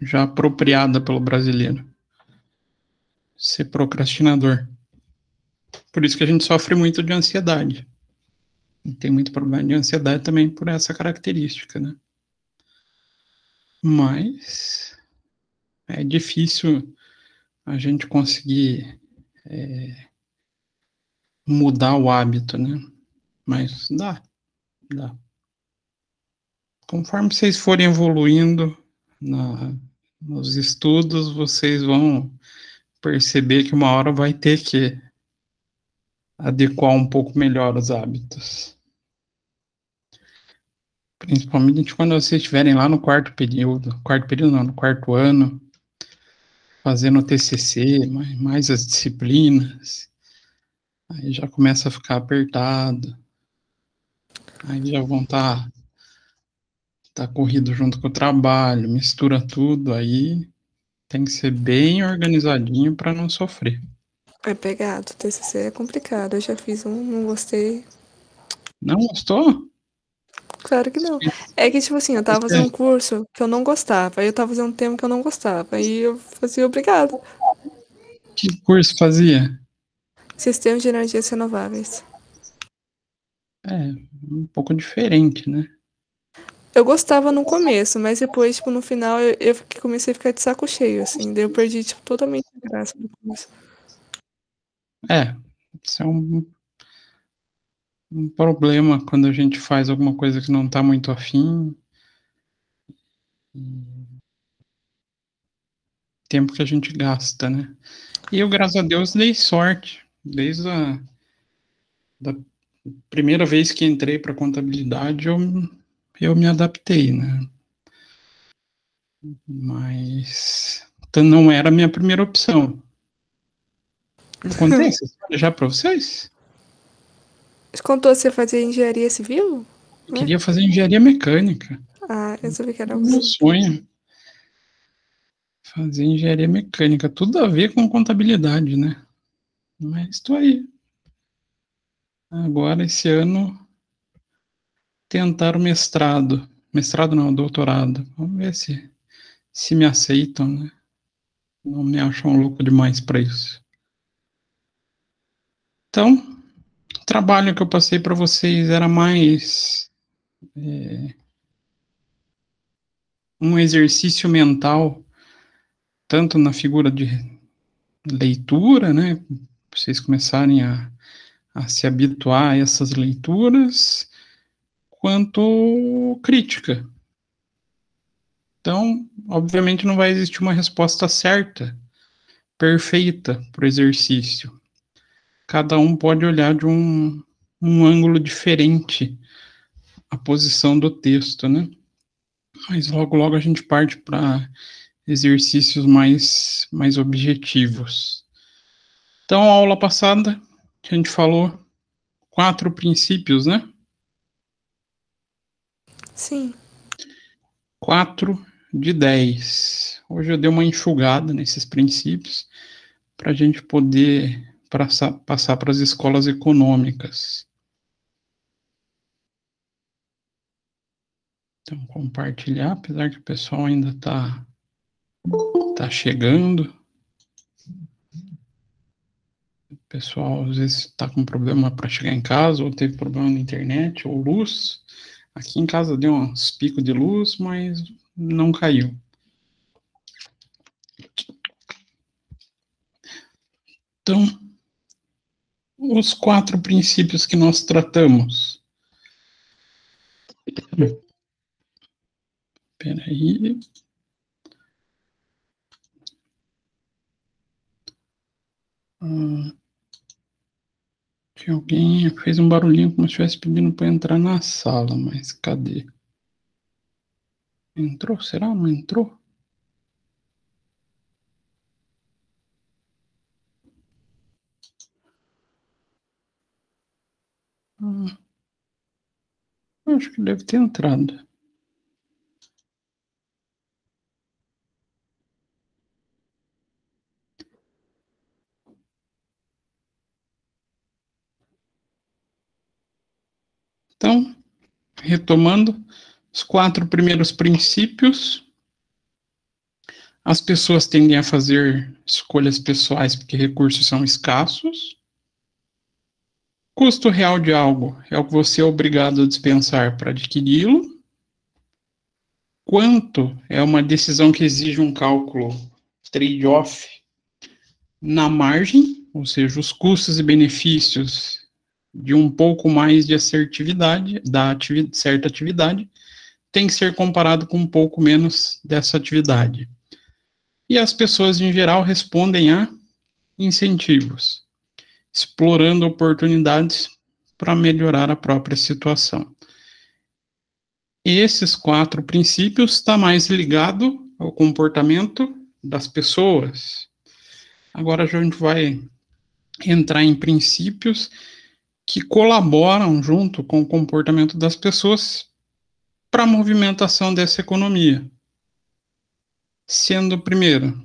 já apropriada pelo brasileiro. Ser procrastinador. Por isso que a gente sofre muito de ansiedade. E tem muito problema de ansiedade também por essa característica, né? Mas é difícil a gente conseguir é, mudar o hábito, né? Mas dá, dá. Conforme vocês forem evoluindo, na, nos estudos, vocês vão perceber que uma hora vai ter que adequar um pouco melhor os hábitos. Principalmente quando vocês estiverem lá no quarto período, quarto período não, no quarto ano, fazendo o TCC, mais, mais as disciplinas, aí já começa a ficar apertado. Aí já vão estar tá tá corrido junto com o trabalho, mistura tudo, aí tem que ser bem organizadinho para não sofrer. É pegado, TCC é complicado. Eu já fiz um, não gostei. Não gostou? Claro que não. É que, tipo assim, eu tava fazendo um curso que eu não gostava, aí eu tava fazendo um tema que eu não gostava, aí eu fazia obrigado. Que curso fazia? Sistema de energias renováveis. É, um pouco diferente, né? Eu gostava no começo, mas depois, tipo, no final, eu, eu comecei a ficar de saco cheio, assim. Daí eu perdi, tipo, totalmente a graça do começo. É, isso é um, um problema quando a gente faz alguma coisa que não tá muito afim. Tempo que a gente gasta, né? E eu, graças a Deus, dei sorte. Desde a da primeira vez que entrei para contabilidade, eu eu me adaptei, né? Mas então, não era a minha primeira opção. Contei já para vocês? Contou você fazer engenharia civil? Eu queria fazer engenharia mecânica. Ah, eu sabia que era um assim. sonho. Fazer engenharia mecânica, tudo a ver com contabilidade, né? Mas estou aí. Agora, esse ano, tentar o mestrado. Mestrado não, doutorado. Vamos ver se, se me aceitam, né? Não me acham louco demais para isso. Então, o trabalho que eu passei para vocês era mais é, um exercício mental, tanto na figura de leitura, né? Pra vocês começarem a, a se habituar a essas leituras quanto crítica. Então, obviamente, não vai existir uma resposta certa, perfeita para o exercício. Cada um pode olhar de um, um ângulo diferente a posição do texto, né? Mas logo, logo a gente parte para exercícios mais, mais objetivos. Então, a aula passada, a gente falou quatro princípios, né? Sim. 4 de 10. Hoje eu dei uma enxugada nesses princípios para a gente poder passar, passar para as escolas econômicas. Então, compartilhar, apesar que o pessoal ainda está tá chegando. O pessoal às vezes está com problema para chegar em casa, ou teve problema na internet, ou luz. Aqui em casa deu uns picos de luz, mas não caiu. Então, os quatro princípios que nós tratamos. Espera aí. Ah, hum que alguém fez um barulhinho como se estivesse pedindo para entrar na sala, mas cadê? Entrou? Será? Não entrou? Hum. Acho que deve ter entrado. Então, retomando, os quatro primeiros princípios. As pessoas tendem a fazer escolhas pessoais porque recursos são escassos. Custo real de algo é o que você é obrigado a dispensar para adquiri-lo quanto é uma decisão que exige um cálculo trade-off na margem, ou seja, os custos e benefícios de um pouco mais de assertividade, da ativi certa atividade, tem que ser comparado com um pouco menos dessa atividade. E as pessoas em geral respondem a incentivos, explorando oportunidades para melhorar a própria situação. E esses quatro princípios está mais ligado ao comportamento das pessoas. Agora a gente vai entrar em princípios que colaboram junto com o comportamento das pessoas para a movimentação dessa economia. Sendo, primeiro,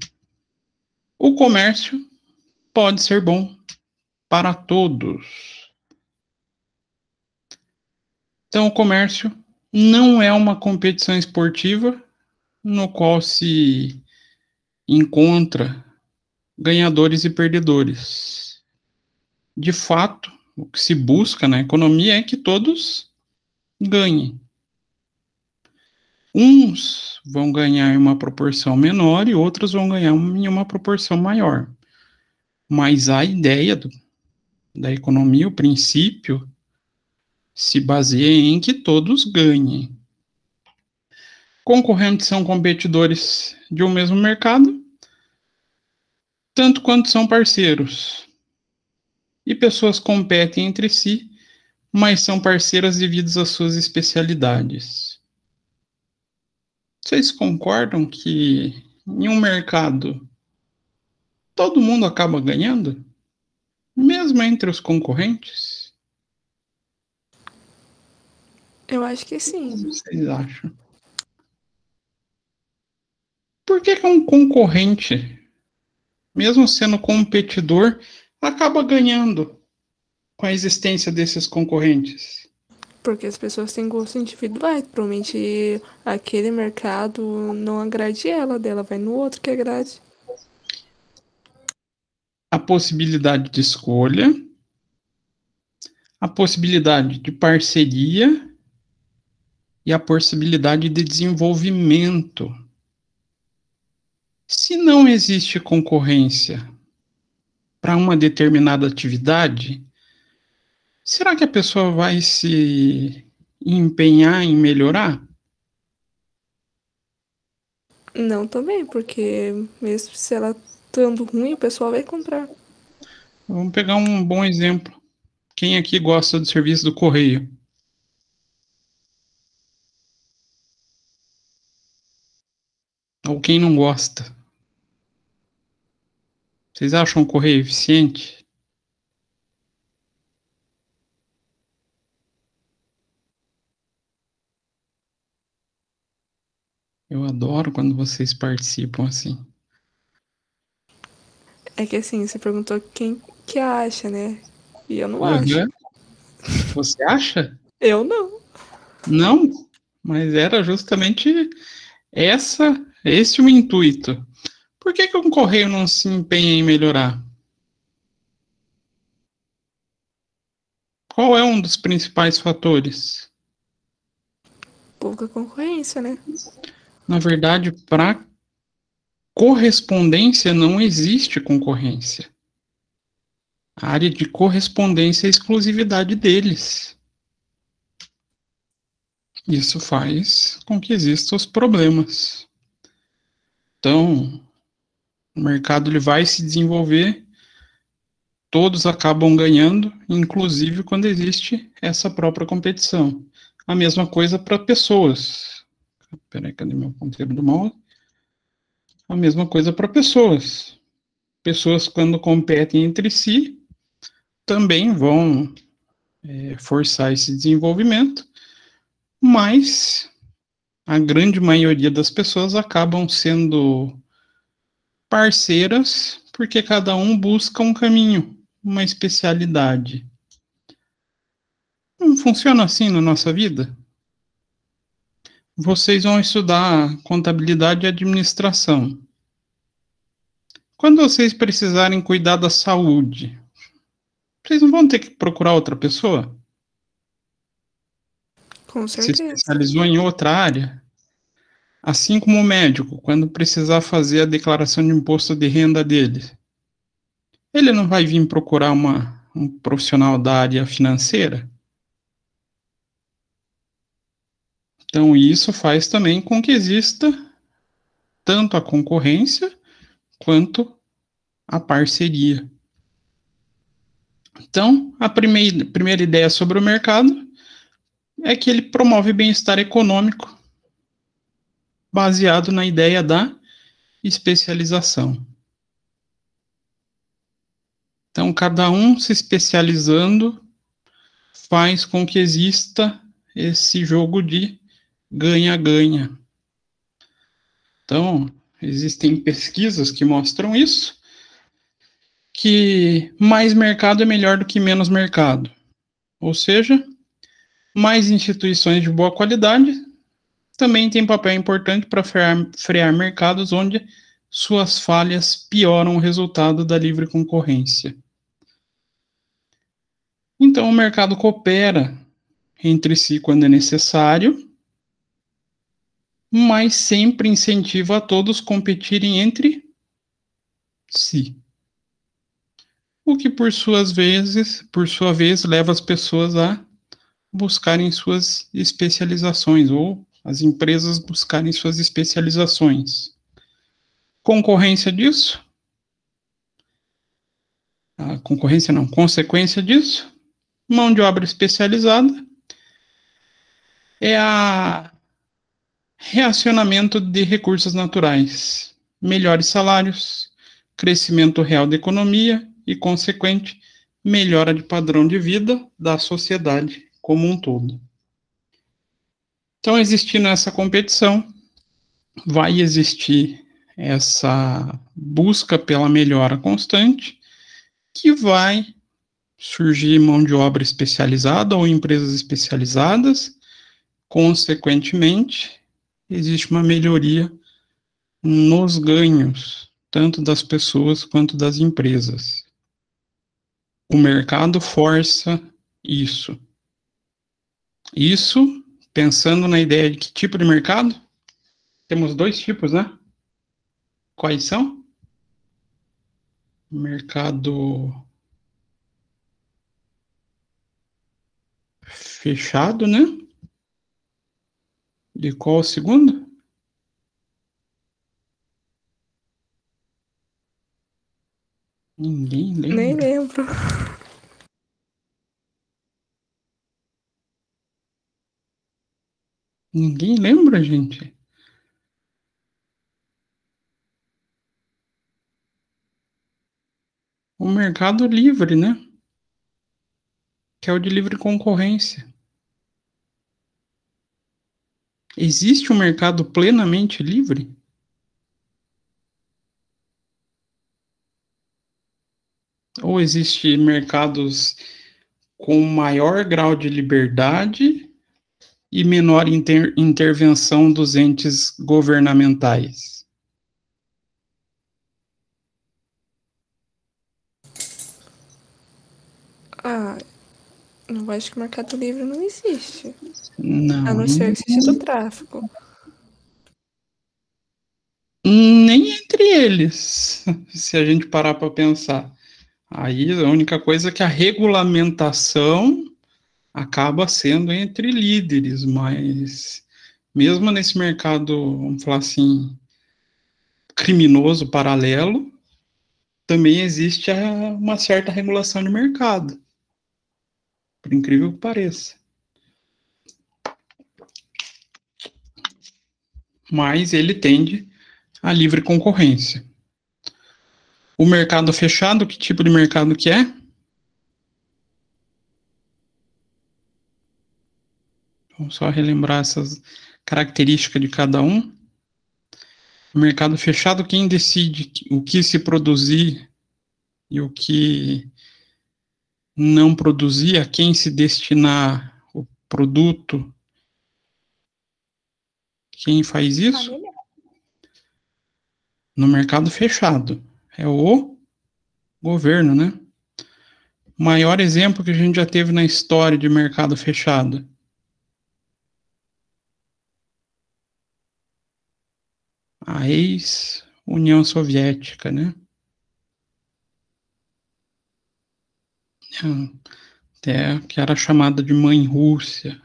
o comércio pode ser bom para todos. Então, o comércio não é uma competição esportiva no qual se encontra ganhadores e perdedores. De fato, o que se busca na economia é que todos ganhem. Uns vão ganhar em uma proporção menor e outros vão ganhar em uma proporção maior. Mas a ideia do, da economia, o princípio, se baseia em que todos ganhem. Concorrentes são competidores de um mesmo mercado, tanto quanto são parceiros e pessoas competem entre si, mas são parceiras devido às suas especialidades. Vocês concordam que em um mercado todo mundo acaba ganhando? Mesmo entre os concorrentes? Eu acho que sim. O que vocês acham? Por que, que um concorrente, mesmo sendo competidor, acaba ganhando com a existência desses concorrentes? Porque as pessoas têm gostos individuais. Provavelmente aquele mercado não agrade ela, dela vai no outro que agrade. A possibilidade de escolha, a possibilidade de parceria e a possibilidade de desenvolvimento. Se não existe concorrência, para uma determinada atividade, será que a pessoa vai se empenhar em melhorar? Não também, porque mesmo se ela estando ruim, o pessoal vai comprar. Vamos pegar um bom exemplo. Quem aqui gosta do serviço do correio? Ou quem não gosta? Vocês acham o correio eficiente? Eu adoro quando vocês participam assim. É que assim, você perguntou quem que acha, né? E eu não uhum. acho. É. Você acha? Eu não. Não, mas era justamente essa, esse o intuito. Por que, que um correio não se empenha em melhorar? Qual é um dos principais fatores? Pouca concorrência, né? Na verdade, para correspondência não existe concorrência. A área de correspondência é exclusividade deles. Isso faz com que existam os problemas. Então, o mercado ele vai se desenvolver, todos acabam ganhando, inclusive quando existe essa própria competição. A mesma coisa para pessoas. Peraí, cadê meu ponteiro do mouse? A mesma coisa para pessoas. Pessoas, quando competem entre si, também vão é, forçar esse desenvolvimento, mas a grande maioria das pessoas acabam sendo parceiras, porque cada um busca um caminho, uma especialidade. Não funciona assim na nossa vida? Vocês vão estudar contabilidade e administração. Quando vocês precisarem cuidar da saúde, vocês não vão ter que procurar outra pessoa? Com certeza. Se especializou em outra área? Assim como o médico, quando precisar fazer a declaração de imposto de renda dele, ele não vai vir procurar uma, um profissional da área financeira? Então, isso faz também com que exista tanto a concorrência quanto a parceria. Então, a primeira, primeira ideia sobre o mercado é que ele promove bem-estar econômico baseado na ideia da especialização. Então, cada um se especializando faz com que exista esse jogo de ganha-ganha. Então, existem pesquisas que mostram isso, que mais mercado é melhor do que menos mercado. Ou seja, mais instituições de boa qualidade também tem papel importante para frear, frear mercados onde suas falhas pioram o resultado da livre concorrência. Então, o mercado coopera entre si quando é necessário, mas sempre incentiva a todos competirem entre si. O que por suas vezes, por sua vez, leva as pessoas a buscarem suas especializações ou as empresas buscarem suas especializações. Concorrência disso? A concorrência não, consequência disso? Mão de obra especializada é a reacionamento de recursos naturais, melhores salários, crescimento real da economia e consequente melhora de padrão de vida da sociedade como um todo. Então, existindo essa competição, vai existir essa busca pela melhora constante, que vai surgir mão de obra especializada ou empresas especializadas, consequentemente, existe uma melhoria nos ganhos, tanto das pessoas quanto das empresas. O mercado força isso. Isso Pensando na ideia de que tipo de mercado? Temos dois tipos, né? Quais são? Mercado fechado, né? De qual o segundo? Ninguém lembra. Nem lembro. Ninguém lembra, gente. O mercado livre, né? Que é o de livre concorrência. Existe um mercado plenamente livre? Ou existe mercados com maior grau de liberdade e menor inter intervenção dos entes governamentais. Ah, não acho que o mercado livre não existe. Não. A não ser que exista o tráfico. Nem entre eles, se a gente parar para pensar. Aí a única coisa é que a regulamentação acaba sendo entre líderes, mas mesmo nesse mercado, vamos falar assim, criminoso paralelo, também existe uma certa regulação de mercado. Por incrível que pareça. Mas ele tende à livre concorrência. O mercado fechado, que tipo de mercado que é? Vamos só relembrar essas características de cada um. Mercado fechado, quem decide o que se produzir e o que não produzir, a quem se destinar o produto. Quem faz isso? No mercado fechado. É o governo, né? O maior exemplo que a gente já teve na história de mercado fechado a ex-União Soviética, né? Até que era chamada de Mãe Rússia.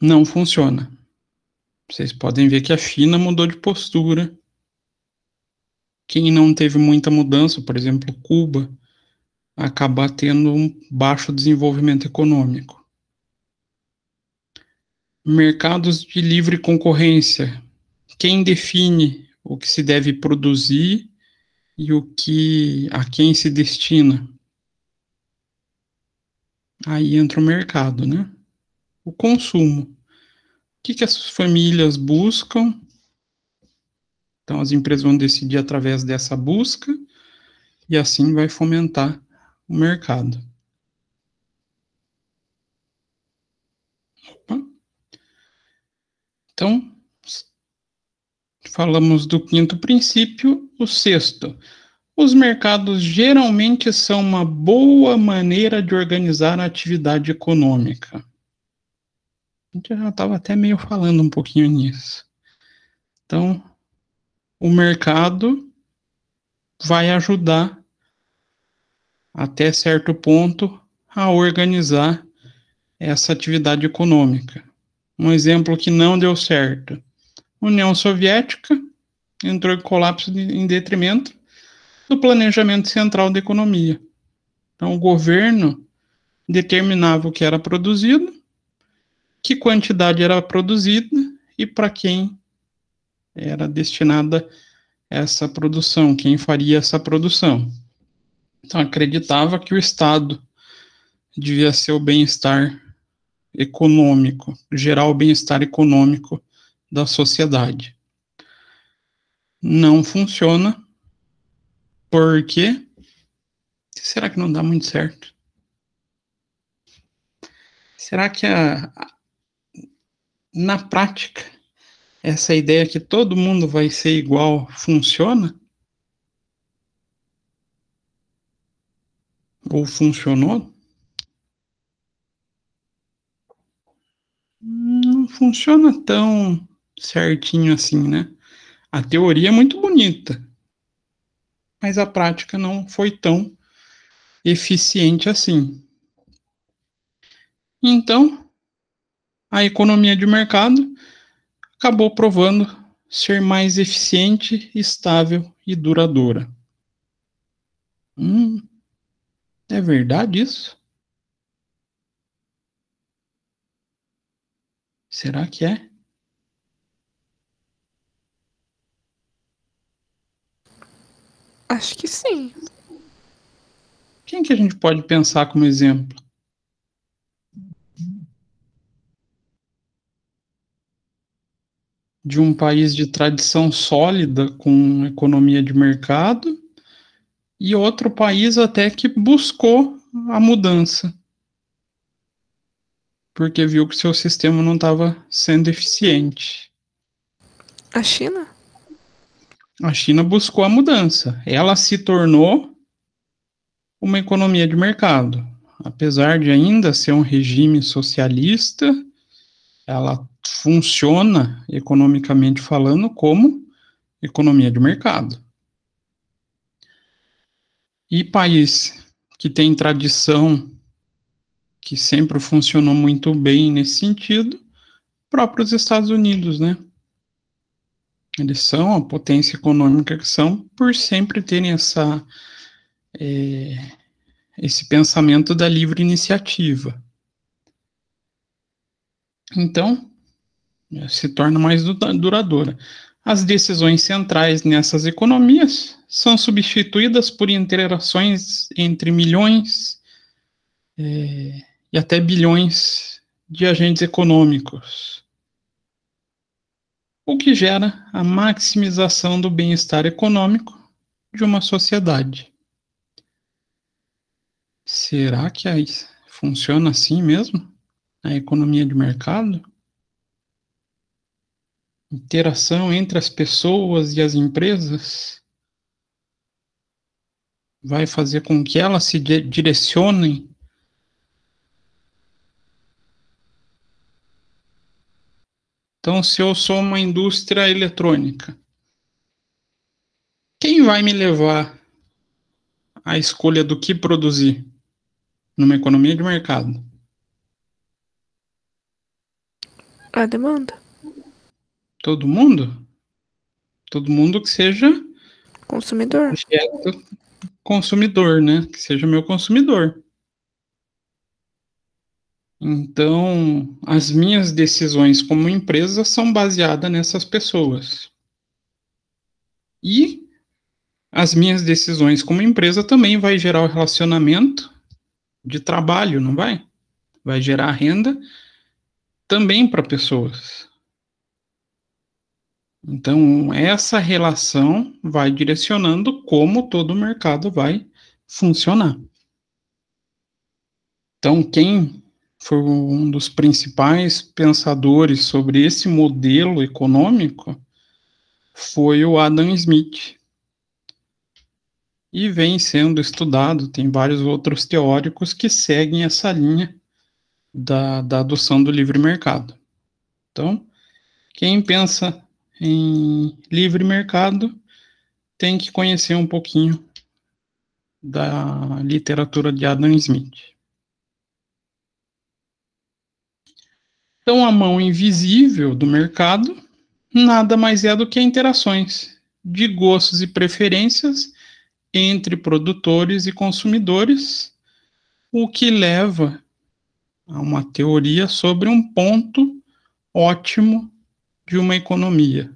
Não funciona. Vocês podem ver que a China mudou de postura. Quem não teve muita mudança, por exemplo, Cuba, acaba tendo um baixo desenvolvimento econômico mercados de livre concorrência. Quem define o que se deve produzir e o que a quem se destina? Aí entra o mercado, né? O consumo. O que, que as famílias buscam? Então, as empresas vão decidir através dessa busca e assim vai fomentar o mercado. Então, falamos do quinto princípio. O sexto, os mercados geralmente são uma boa maneira de organizar a atividade econômica. A gente já estava até meio falando um pouquinho nisso. Então, o mercado vai ajudar até certo ponto a organizar essa atividade econômica. Um exemplo que não deu certo. União Soviética entrou em colapso de, em detrimento do planejamento central da economia. Então, o governo determinava o que era produzido, que quantidade era produzida e para quem era destinada essa produção, quem faria essa produção. Então, acreditava que o Estado devia ser o bem-estar econômico, gerar o bem-estar econômico da sociedade. Não funciona. Por quê? Será que não dá muito certo? Será que a, na prática essa ideia que todo mundo vai ser igual funciona? Ou funcionou? funciona tão certinho assim, né? A teoria é muito bonita, mas a prática não foi tão eficiente assim. Então, a economia de mercado acabou provando ser mais eficiente, estável e duradoura. Hum, é verdade isso? Será que é? Acho que sim. Quem que a gente pode pensar como exemplo? De um país de tradição sólida com economia de mercado e outro país até que buscou a mudança porque viu que seu sistema não estava sendo eficiente. A China? A China buscou a mudança. Ela se tornou uma economia de mercado. Apesar de ainda ser um regime socialista, ela funciona, economicamente falando, como economia de mercado. E país que tem tradição que sempre funcionou muito bem nesse sentido, próprios Estados Unidos, né? Eles são a potência econômica que são por sempre terem essa, é, esse pensamento da livre iniciativa. Então, é, se torna mais duradoura. As decisões centrais nessas economias são substituídas por interações entre milhões é, e até bilhões de agentes econômicos, o que gera a maximização do bem-estar econômico de uma sociedade. Será que funciona assim mesmo? A economia de mercado? Interação entre as pessoas e as empresas? vai fazer com que elas se direcionem Então, se eu sou uma indústria eletrônica, quem vai me levar à escolha do que produzir numa economia de mercado? A demanda. Todo mundo? Todo mundo que seja consumidor. Consumidor, né? Que seja meu consumidor. Então, as minhas decisões como empresa são baseadas nessas pessoas. E as minhas decisões como empresa também vai gerar o relacionamento de trabalho, não vai? Vai gerar renda também para pessoas. Então, essa relação vai direcionando como todo o mercado vai funcionar. Então, quem foi um dos principais pensadores sobre esse modelo econômico foi o Adam Smith. E vem sendo estudado, tem vários outros teóricos que seguem essa linha da, da adoção do livre mercado. Então, quem pensa em livre mercado tem que conhecer um pouquinho da literatura de Adam Smith. Então, a mão invisível do mercado nada mais é do que interações de gostos e preferências entre produtores e consumidores, o que leva a uma teoria sobre um ponto ótimo de uma economia,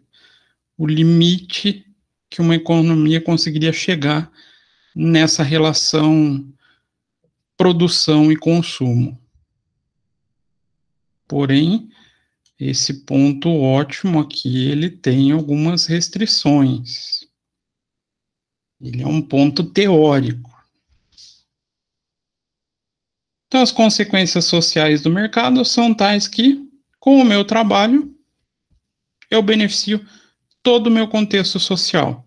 o limite que uma economia conseguiria chegar nessa relação produção e consumo. Porém, esse ponto ótimo aqui, é ele tem algumas restrições. Ele é um ponto teórico. Então, as consequências sociais do mercado são tais que, com o meu trabalho, eu beneficio todo o meu contexto social.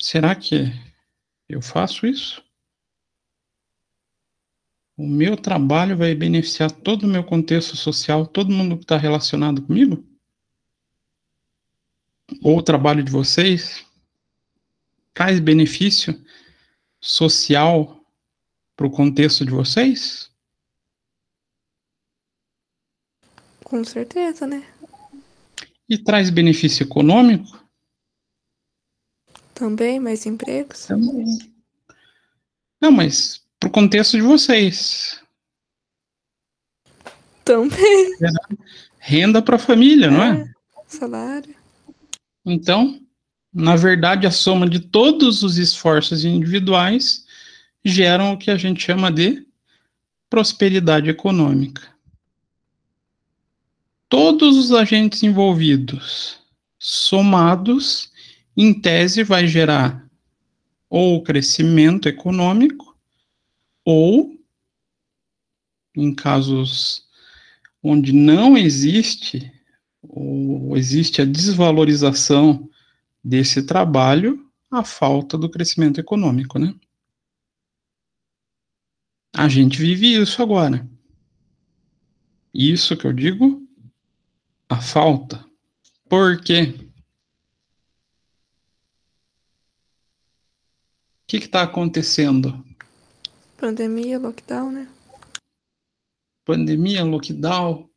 Será que eu faço isso? o meu trabalho vai beneficiar todo o meu contexto social, todo mundo que está relacionado comigo? Ou o trabalho de vocês traz benefício social para o contexto de vocês? Com certeza, né? E traz benefício econômico? Também, mais empregos? Também. Não, mas pro contexto de vocês. Também. Renda para a família, é, não é? Salário. Então, na verdade, a soma de todos os esforços individuais geram o que a gente chama de prosperidade econômica. Todos os agentes envolvidos somados, em tese, vai gerar ou crescimento econômico ou em casos onde não existe ou existe a desvalorização desse trabalho, a falta do crescimento econômico, né? A gente vive isso agora. Isso que eu digo, a falta. Por quê? O que está acontecendo? Pandemia, lockdown, né? Pandemia, lockdown.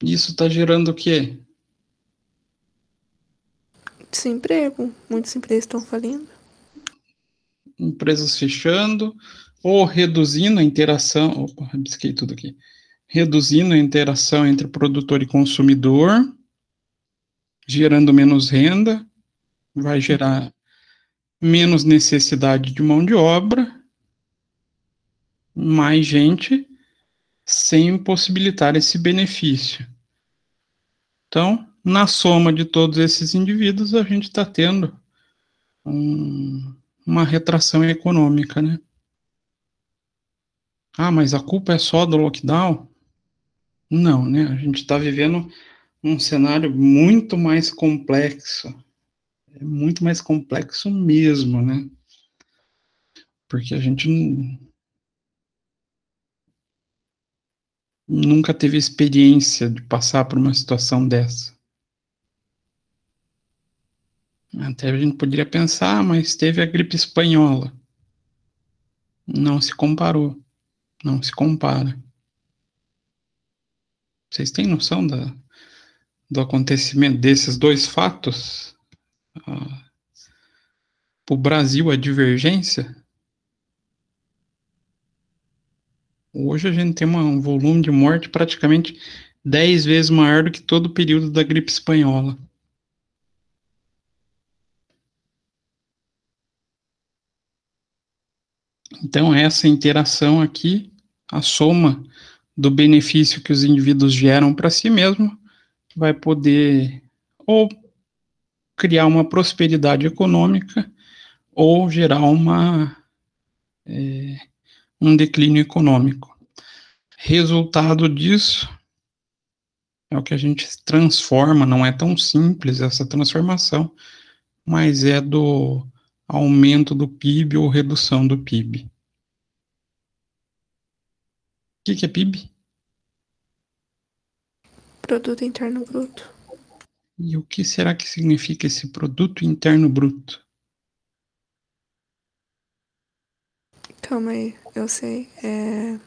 Isso está gerando o quê? Desemprego. Muitas empresas estão falindo. Empresas fechando ou reduzindo a interação. Opa, risquei tudo aqui. Reduzindo a interação entre produtor e consumidor, gerando menos renda, vai gerar menos necessidade de mão de obra mais gente sem possibilitar esse benefício. Então, na soma de todos esses indivíduos, a gente está tendo um, uma retração econômica, né? Ah, mas a culpa é só do lockdown? Não, né? A gente está vivendo um cenário muito mais complexo. É muito mais complexo mesmo, né? Porque a gente nunca teve experiência de passar por uma situação dessa. Até a gente poderia pensar, mas teve a gripe espanhola. Não se comparou. Não se compara. Vocês têm noção da, do acontecimento desses dois fatos? Ah, Para o Brasil, a divergência Hoje a gente tem uma, um volume de morte praticamente 10 vezes maior do que todo o período da gripe espanhola. Então, essa interação aqui, a soma do benefício que os indivíduos geram para si mesmo, vai poder ou criar uma prosperidade econômica ou gerar uma. É, um declínio econômico. Resultado disso é o que a gente transforma, não é tão simples essa transformação, mas é do aumento do PIB ou redução do PIB. O que, que é PIB? Produto Interno Bruto. E o que será que significa esse Produto Interno Bruto? Calma aí. Eu sei. É...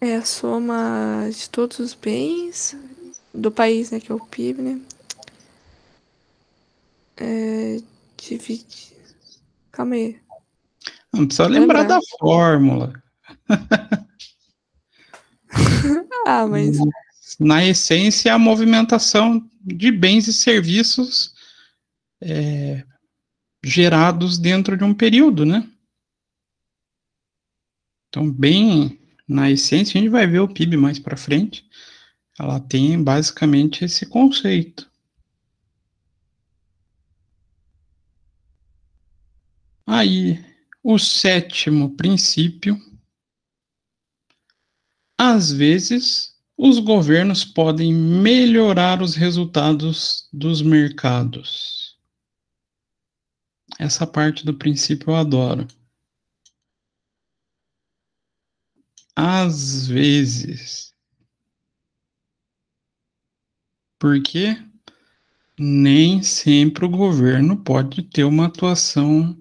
É a soma de todos os bens do país, né, que é o PIB, né? É, divide. Calma aí. Não precisa lembrar, lembrar. da fórmula. ah, mas. Na essência, é a movimentação de bens e serviços é, gerados dentro de um período, né? Então, bem na essência, a gente vai ver o PIB mais para frente, ela tem basicamente esse conceito. Aí, o sétimo princípio. Às vezes, os governos podem melhorar os resultados dos mercados. Essa parte do princípio eu adoro. Às vezes. Porque nem sempre o governo pode ter uma atuação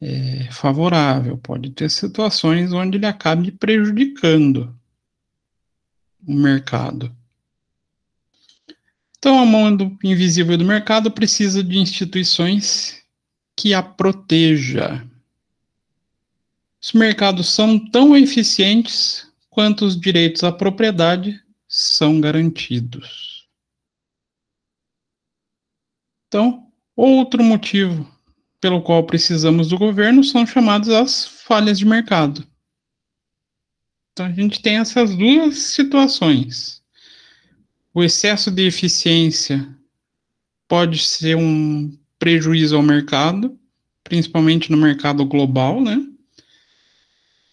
é, favorável, pode ter situações onde ele acabe prejudicando o mercado. Então, a mão do invisível do mercado precisa de instituições que a proteja. Os mercados são tão eficientes quanto os direitos à propriedade são garantidos. Então, outro motivo pelo qual precisamos do governo são chamadas as falhas de mercado. Então, a gente tem essas duas situações. O excesso de eficiência pode ser um prejuízo ao mercado, principalmente no mercado global, né?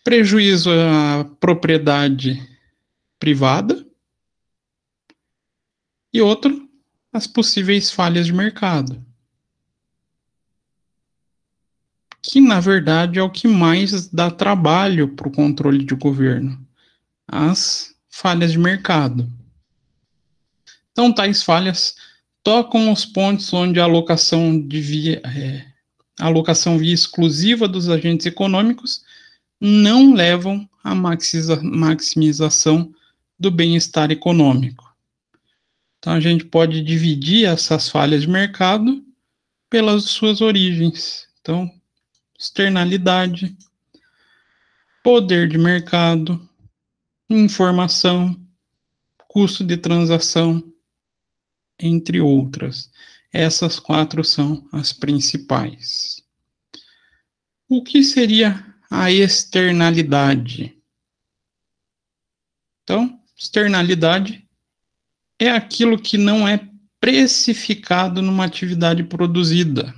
Prejuízo à propriedade privada. E outro, as possíveis falhas de mercado. Que, na verdade, é o que mais dá trabalho para o controle de governo: as falhas de mercado. Então, tais falhas tocam os pontos onde a alocação, via, é, a alocação via exclusiva dos agentes econômicos não levam à maximização do bem-estar econômico. Então, a gente pode dividir essas falhas de mercado pelas suas origens. Então, externalidade, poder de mercado, informação, custo de transação, entre outras. Essas quatro são as principais. O que seria a externalidade? Então, externalidade é aquilo que não é precificado numa atividade produzida.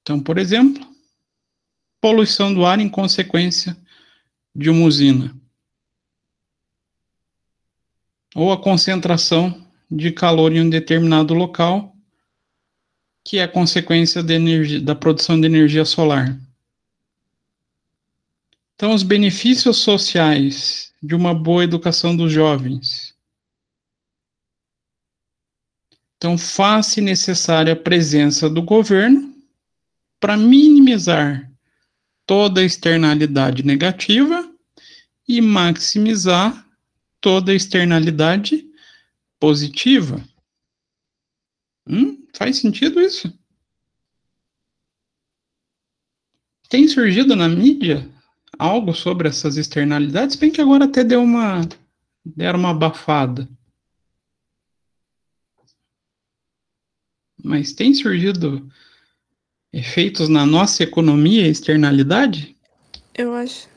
Então, por exemplo, poluição do ar em consequência de uma usina ou a concentração de calor em um determinado local, que é consequência energia, da produção de energia solar. Então, os benefícios sociais de uma boa educação dos jovens. Então, faz-se necessária a presença do governo para minimizar toda a externalidade negativa e maximizar toda externalidade positiva. Hum, faz sentido isso? Tem surgido na mídia algo sobre essas externalidades, bem que agora até deu uma deram uma abafada. Mas tem surgido efeitos na nossa economia externalidade? Eu acho.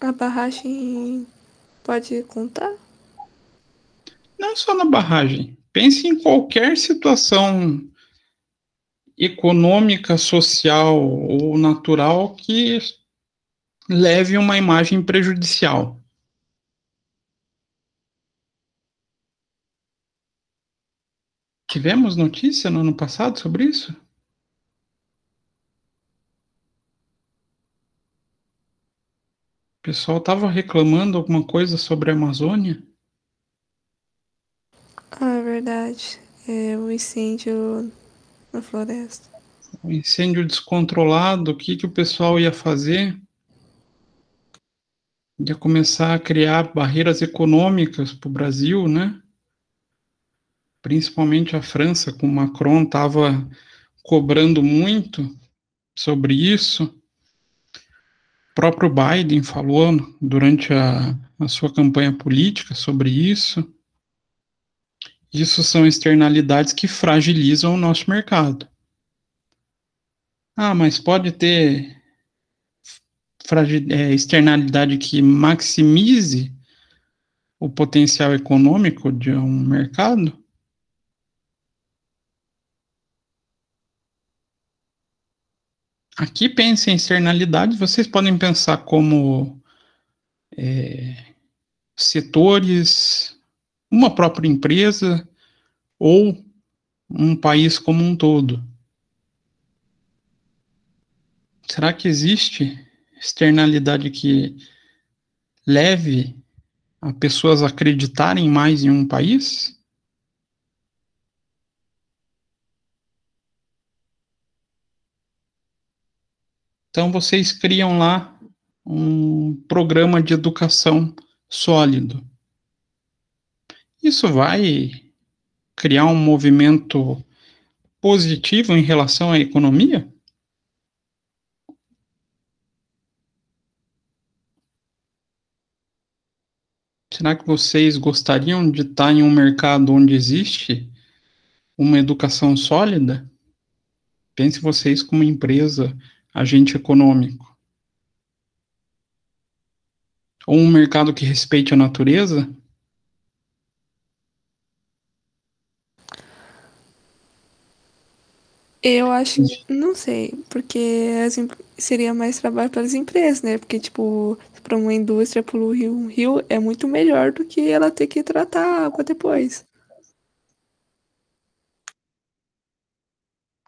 A barragem pode contar? Não só na barragem. Pense em qualquer situação econômica, social ou natural que leve uma imagem prejudicial. Tivemos notícia no ano passado sobre isso? O pessoal estava reclamando alguma coisa sobre a Amazônia? Ah, é verdade. É o um incêndio na floresta. Um incêndio descontrolado, o que, que o pessoal ia fazer? Ia começar a criar barreiras econômicas para o Brasil, né? Principalmente a França, com Macron estava cobrando muito sobre isso próprio Biden falou durante a, a sua campanha política sobre isso. Isso são externalidades que fragilizam o nosso mercado. Ah, mas pode ter é, externalidade que maximize o potencial econômico de um mercado? Aqui pense em externalidades, vocês podem pensar como é, setores, uma própria empresa ou um país como um todo. Será que existe externalidade que leve a pessoas acreditarem mais em um país? Então vocês criam lá um programa de educação sólido. Isso vai criar um movimento positivo em relação à economia? Será que vocês gostariam de estar em um mercado onde existe uma educação sólida? Pense vocês como empresa agente econômico. Ou um mercado que respeite a natureza? Eu acho que, não sei, porque seria mais trabalho para as empresas, né? Porque, tipo, para uma indústria poluir um rio é muito melhor do que ela ter que tratar a água depois.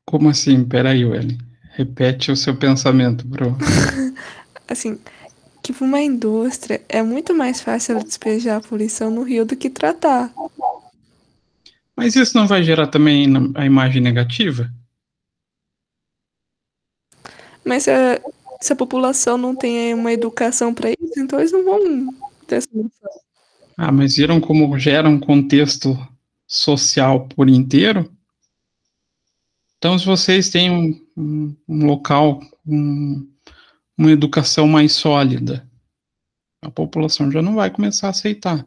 Como assim? Peraí, Wellen. Repete o seu pensamento, bro. assim, que para uma indústria é muito mais fácil despejar a poluição no rio do que tratar. Mas isso não vai gerar também a imagem negativa? Mas a, se a população não tem uma educação para isso, então eles não vão ter essa educação. Ah, mas viram como gera um contexto social por inteiro? Então, se vocês têm um, um, um local com um, uma educação mais sólida, a população já não vai começar a aceitar.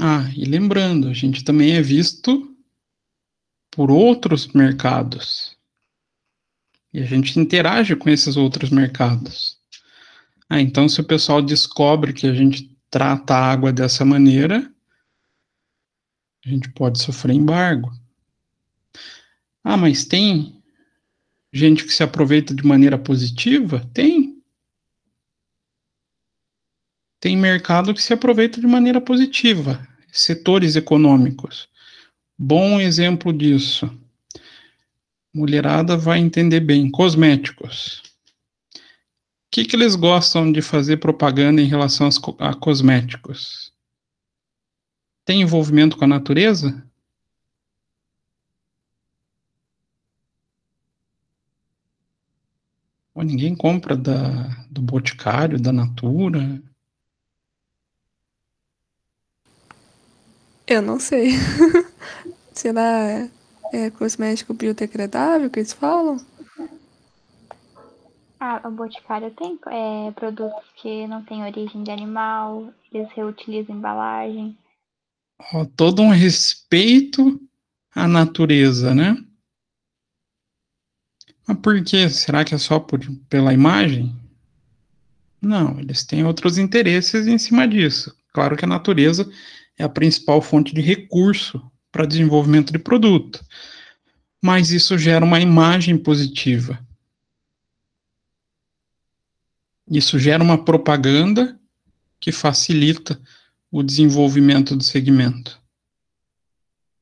Ah, e lembrando, a gente também é visto por outros mercados. E a gente interage com esses outros mercados. Ah, então se o pessoal descobre que a gente trata a água dessa maneira, a gente pode sofrer embargo. Ah, mas tem gente que se aproveita de maneira positiva? Tem. Tem mercado que se aproveita de maneira positiva, setores econômicos. Bom exemplo disso. Mulherada vai entender bem. Cosméticos. O que, que eles gostam de fazer propaganda em relação a cosméticos? tem envolvimento com a natureza? Pô, ninguém compra da, do Boticário, da Natura. Eu não sei. Será é, é cosmético biodegradável que eles falam? Ah, o Boticário tem é, produtos que não têm origem de animal, eles reutilizam embalagem todo um respeito à natureza, né? Mas por quê? Será que é só por, pela imagem? Não, eles têm outros interesses em cima disso. Claro que a natureza é a principal fonte de recurso para desenvolvimento de produto, mas isso gera uma imagem positiva. Isso gera uma propaganda que facilita o desenvolvimento do segmento.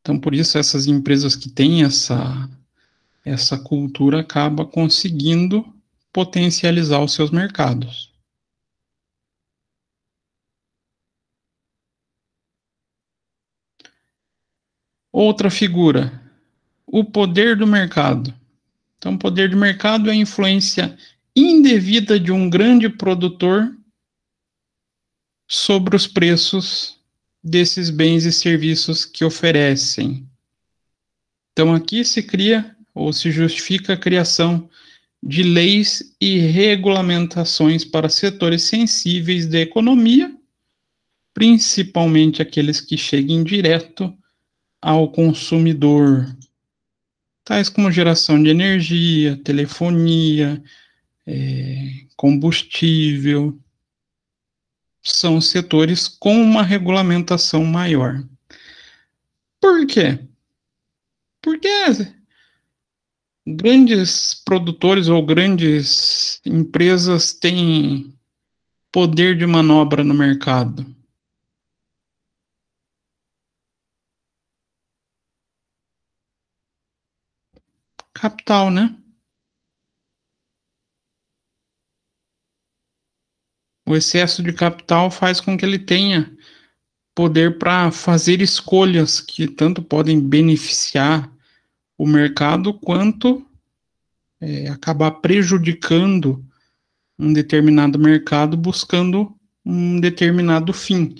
Então, por isso, essas empresas que têm essa, essa cultura acaba conseguindo potencializar os seus mercados. Outra figura, o poder do mercado. Então, o poder de mercado é a influência indevida de um grande produtor sobre os preços desses bens e serviços que oferecem. Então, aqui se cria ou se justifica a criação de leis e regulamentações para setores sensíveis da economia, principalmente aqueles que cheguem direto ao consumidor, tais como geração de energia, telefonia, é, combustível, são setores com uma regulamentação maior. Por quê? Porque grandes produtores ou grandes empresas têm poder de manobra no mercado. Capital, né? O excesso de capital faz com que ele tenha poder para fazer escolhas que tanto podem beneficiar o mercado quanto é, acabar prejudicando um determinado mercado buscando um determinado fim.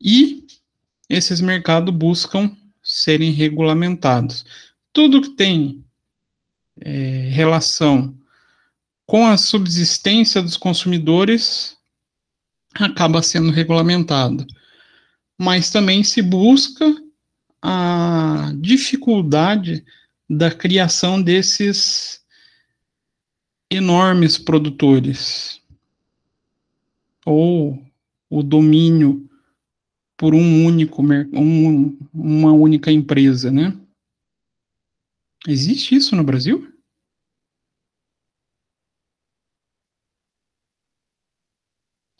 E esses mercados buscam serem regulamentados. Tudo que tem é, relação com a subsistência dos consumidores, acaba sendo regulamentado Mas também se busca a dificuldade da criação desses enormes produtores ou o domínio por um único um, uma única empresa, né? Existe isso no Brasil?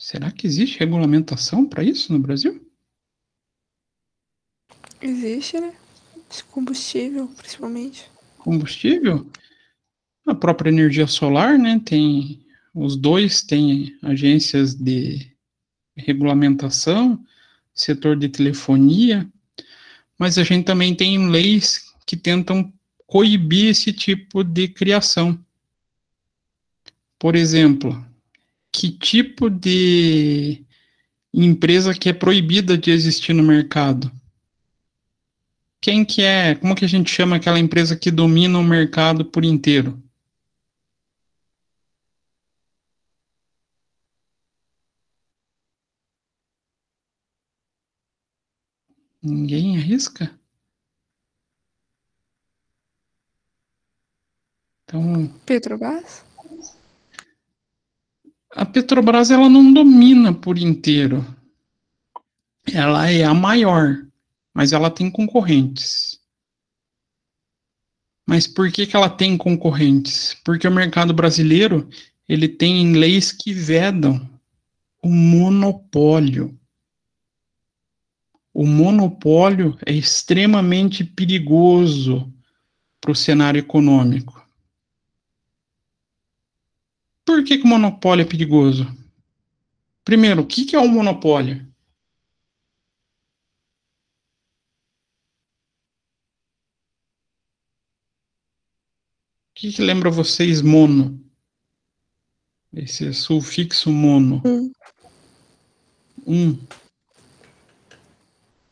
Será que existe regulamentação para isso no Brasil? Existe, né? combustível, principalmente. Combustível? A própria energia solar, né? Tem os dois têm agências de regulamentação, setor de telefonia, mas a gente também tem leis que tentam coibir esse tipo de criação. Por exemplo, que tipo de empresa que é proibida de existir no mercado? Quem que é, como que a gente chama aquela empresa que domina o mercado por inteiro? Ninguém arrisca? Então. Petrobras? a Petrobras ela não domina por inteiro. Ela é a maior, mas ela tem concorrentes. Mas por que, que ela tem concorrentes? Porque o mercado brasileiro ele tem leis que vedam o monopólio. O monopólio é extremamente perigoso para o cenário econômico. Por que, que o monopólio é perigoso? Primeiro, o que, que é um monopólio? O que, que lembra vocês mono? Esse é sufixo mono. Hum. Um.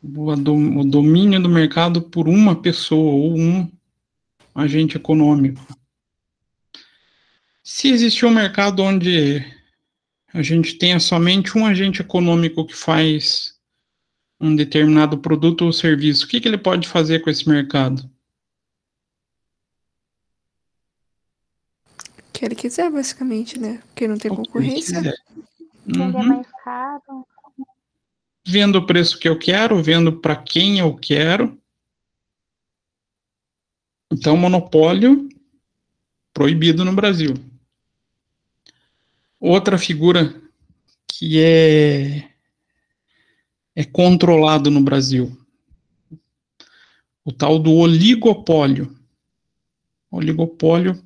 O, o domínio do mercado por uma pessoa ou um agente econômico. Se existir um mercado onde a gente tenha somente um agente econômico que faz um determinado produto ou serviço, o que, que ele pode fazer com esse mercado? O que ele quiser, basicamente, né? Porque não tem o concorrência. Vender uhum. mais caro. Vendo o preço que eu quero, vendo para quem eu quero. Então, monopólio proibido no Brasil. Outra figura que é, é controlado no Brasil, o tal do oligopólio. Oligopólio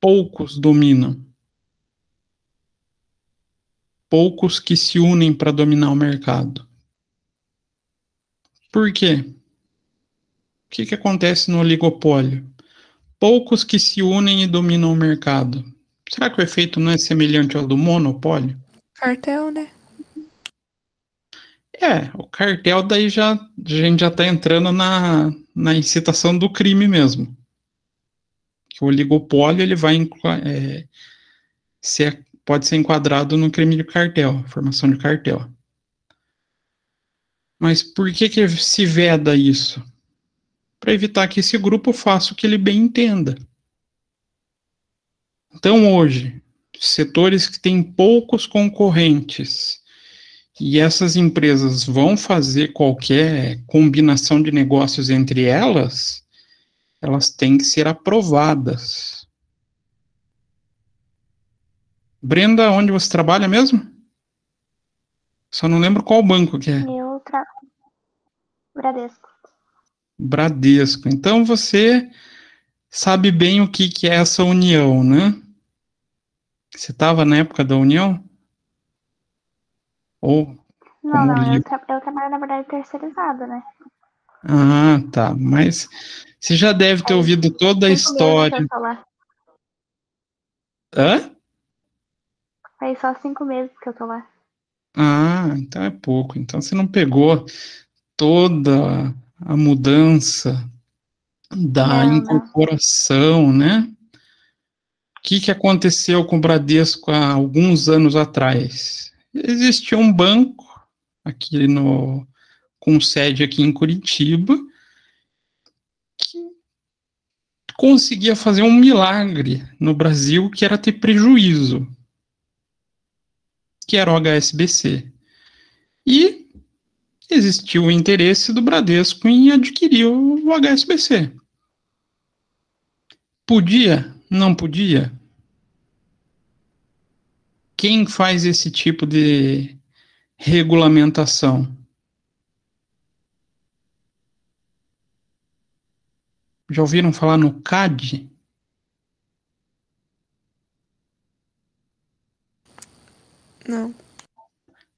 poucos dominam. Poucos que se unem para dominar o mercado. Por quê? O que, que acontece no oligopólio? Poucos que se unem e dominam o mercado. Será que o efeito não é semelhante ao do monopólio? Cartel, né? É, o cartel daí já a gente já tá entrando na, na incitação do crime mesmo. Que o oligopólio ele vai é, ser, pode ser enquadrado no crime de cartel, formação de cartel. Mas por que, que se veda isso? Para evitar que esse grupo faça o que ele bem entenda. Então, hoje, setores que têm poucos concorrentes e essas empresas vão fazer qualquer combinação de negócios entre elas, elas têm que ser aprovadas. Brenda, onde você trabalha mesmo? Só não lembro qual banco que é. Eu trabalho. Bradesco. Bradesco. Então você sabe bem o que, que é essa união, né? Você estava na época da união? Ou. Não, não, eu, tra eu trabalho, na verdade, terceirizado, né? Ah, tá. Mas você já deve ter é, ouvido toda a história. Eu Hã? Faz só cinco meses que eu tô lá. Ah, então é pouco. Então você não pegou toda a mudança, da né? incorporação, né? O que, que aconteceu com o Bradesco há alguns anos atrás? Existia um banco aqui no com sede aqui em Curitiba que conseguia fazer um milagre no Brasil que era ter prejuízo, que era o HSBC. E existiu o interesse do Bradesco em adquirir o HSBC. Podia? Não podia? Quem faz esse tipo de regulamentação? Já ouviram falar no CAD? Não.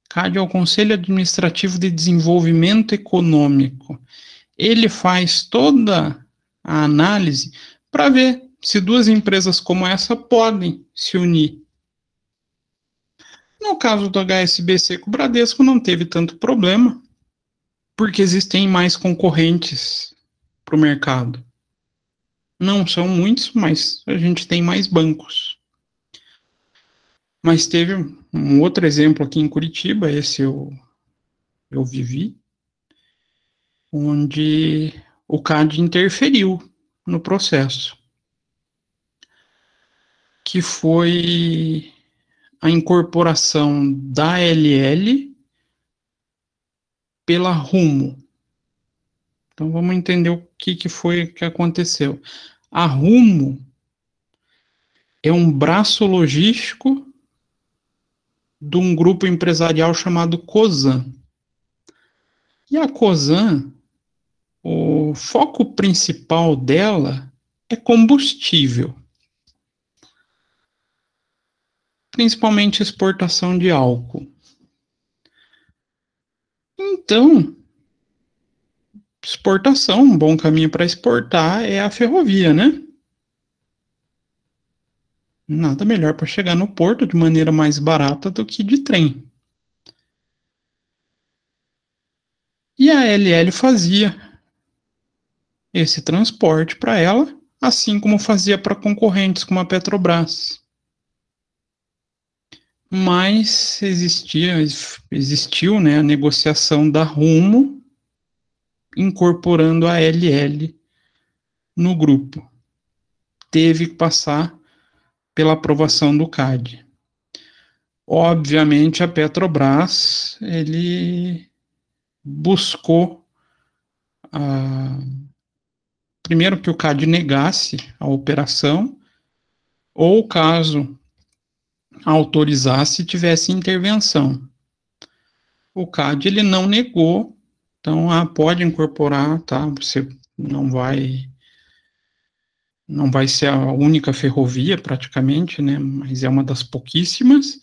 CAD é o Conselho Administrativo de Desenvolvimento Econômico. Ele faz toda a análise para ver se duas empresas como essa podem se unir. No caso do HSBC com o Bradesco, não teve tanto problema, porque existem mais concorrentes para o mercado. Não são muitos, mas a gente tem mais bancos. Mas teve um outro exemplo aqui em Curitiba, esse eu, eu vivi, onde o CAD interferiu no processo que foi a incorporação da LL pela Rumo. Então vamos entender o que, que foi que aconteceu. A Rumo é um braço logístico de um grupo empresarial chamado COSAN. E a COSAN, o foco principal dela é combustível. principalmente exportação de álcool. Então, exportação, um bom caminho para exportar é a ferrovia, né? Nada melhor para chegar no porto de maneira mais barata do que de trem. E a LL fazia esse transporte para ela, assim como fazia para concorrentes como a Petrobras mas existia, existiu né, a negociação da Rumo incorporando a LL no grupo. Teve que passar pela aprovação do CAD. Obviamente, a Petrobras ele buscou a... primeiro que o CAD negasse a operação, ou caso autorizar se tivesse intervenção. O CAD ele não negou, então ah, pode incorporar, tá? Você não vai não vai ser a única ferrovia praticamente, né? Mas é uma das pouquíssimas,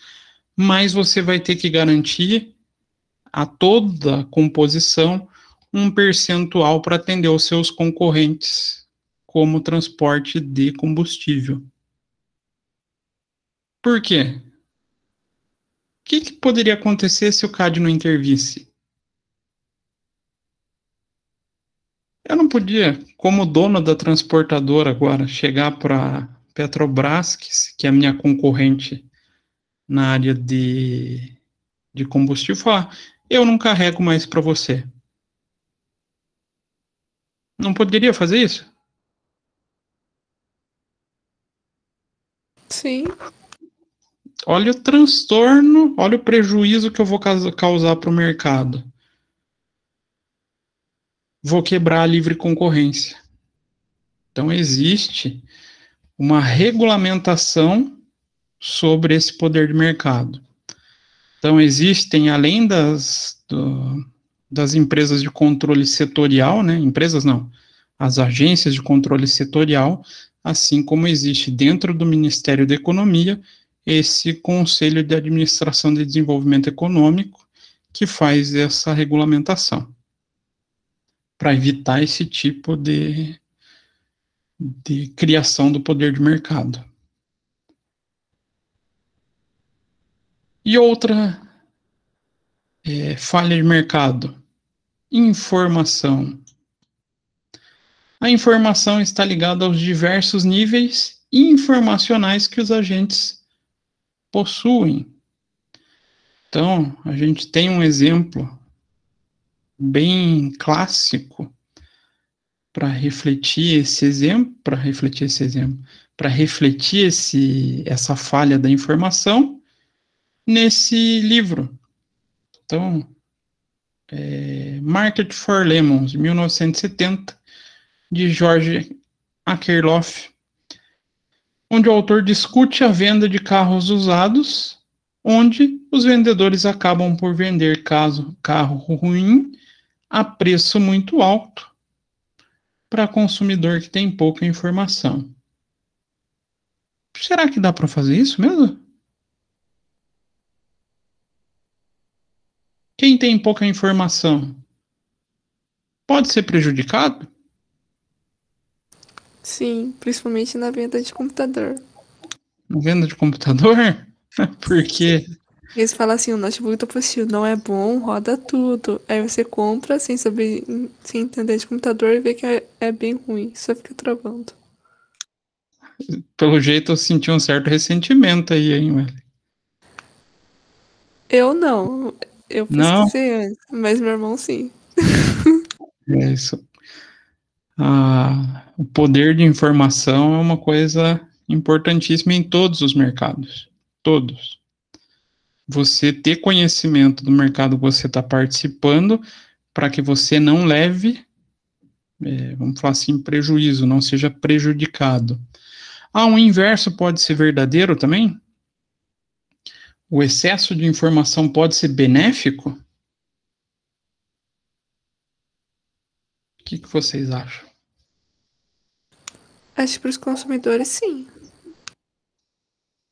mas você vai ter que garantir a toda a composição um percentual para atender os seus concorrentes como transporte de combustível. Por quê? O que, que poderia acontecer se o CAD não intervisse? Eu não podia, como dono da transportadora agora, chegar para Petrobras, que, que é a minha concorrente na área de, de combustível, falar: eu não carrego mais para você. Não poderia fazer isso? Sim olha o transtorno, olha o prejuízo que eu vou causar para o mercado. Vou quebrar a livre concorrência. Então, existe uma regulamentação sobre esse poder de mercado. Então, existem, além das, do, das empresas de controle setorial, né? Empresas não, as agências de controle setorial, assim como existe dentro do Ministério da Economia esse Conselho de Administração de Desenvolvimento Econômico que faz essa regulamentação para evitar esse tipo de, de criação do poder de mercado. E outra é, falha de mercado: informação. A informação está ligada aos diversos níveis informacionais que os agentes possuem. Então, a gente tem um exemplo bem clássico para refletir esse exemplo, para refletir esse exemplo, para refletir esse, essa falha da informação nesse livro. Então, é Market for Lemons, 1970, de George Akerlof onde o autor discute a venda de carros usados, onde os vendedores acabam por vender caso, carro ruim a preço muito alto para consumidor que tem pouca informação. Será que dá para fazer isso mesmo? Quem tem pouca informação pode ser prejudicado? Sim, principalmente na venda de computador. Na venda de computador? Por quê? Eles falam assim, o notebook do tá possível não é bom, roda tudo. Aí você compra sem saber, sem entender de computador e vê que é, é bem ruim, só fica travando. Pelo jeito eu senti um certo ressentimento aí, hein, Welly? Eu não. Eu pesquisei não. antes, mas meu irmão sim. É isso ah, o poder de informação é uma coisa importantíssima em todos os mercados. Todos. Você ter conhecimento do mercado que você está participando para que você não leve, é, vamos falar assim, prejuízo, não seja prejudicado. Ah, o inverso pode ser verdadeiro também? O excesso de informação pode ser benéfico? O que, que vocês acham? Acho que para os consumidores, sim.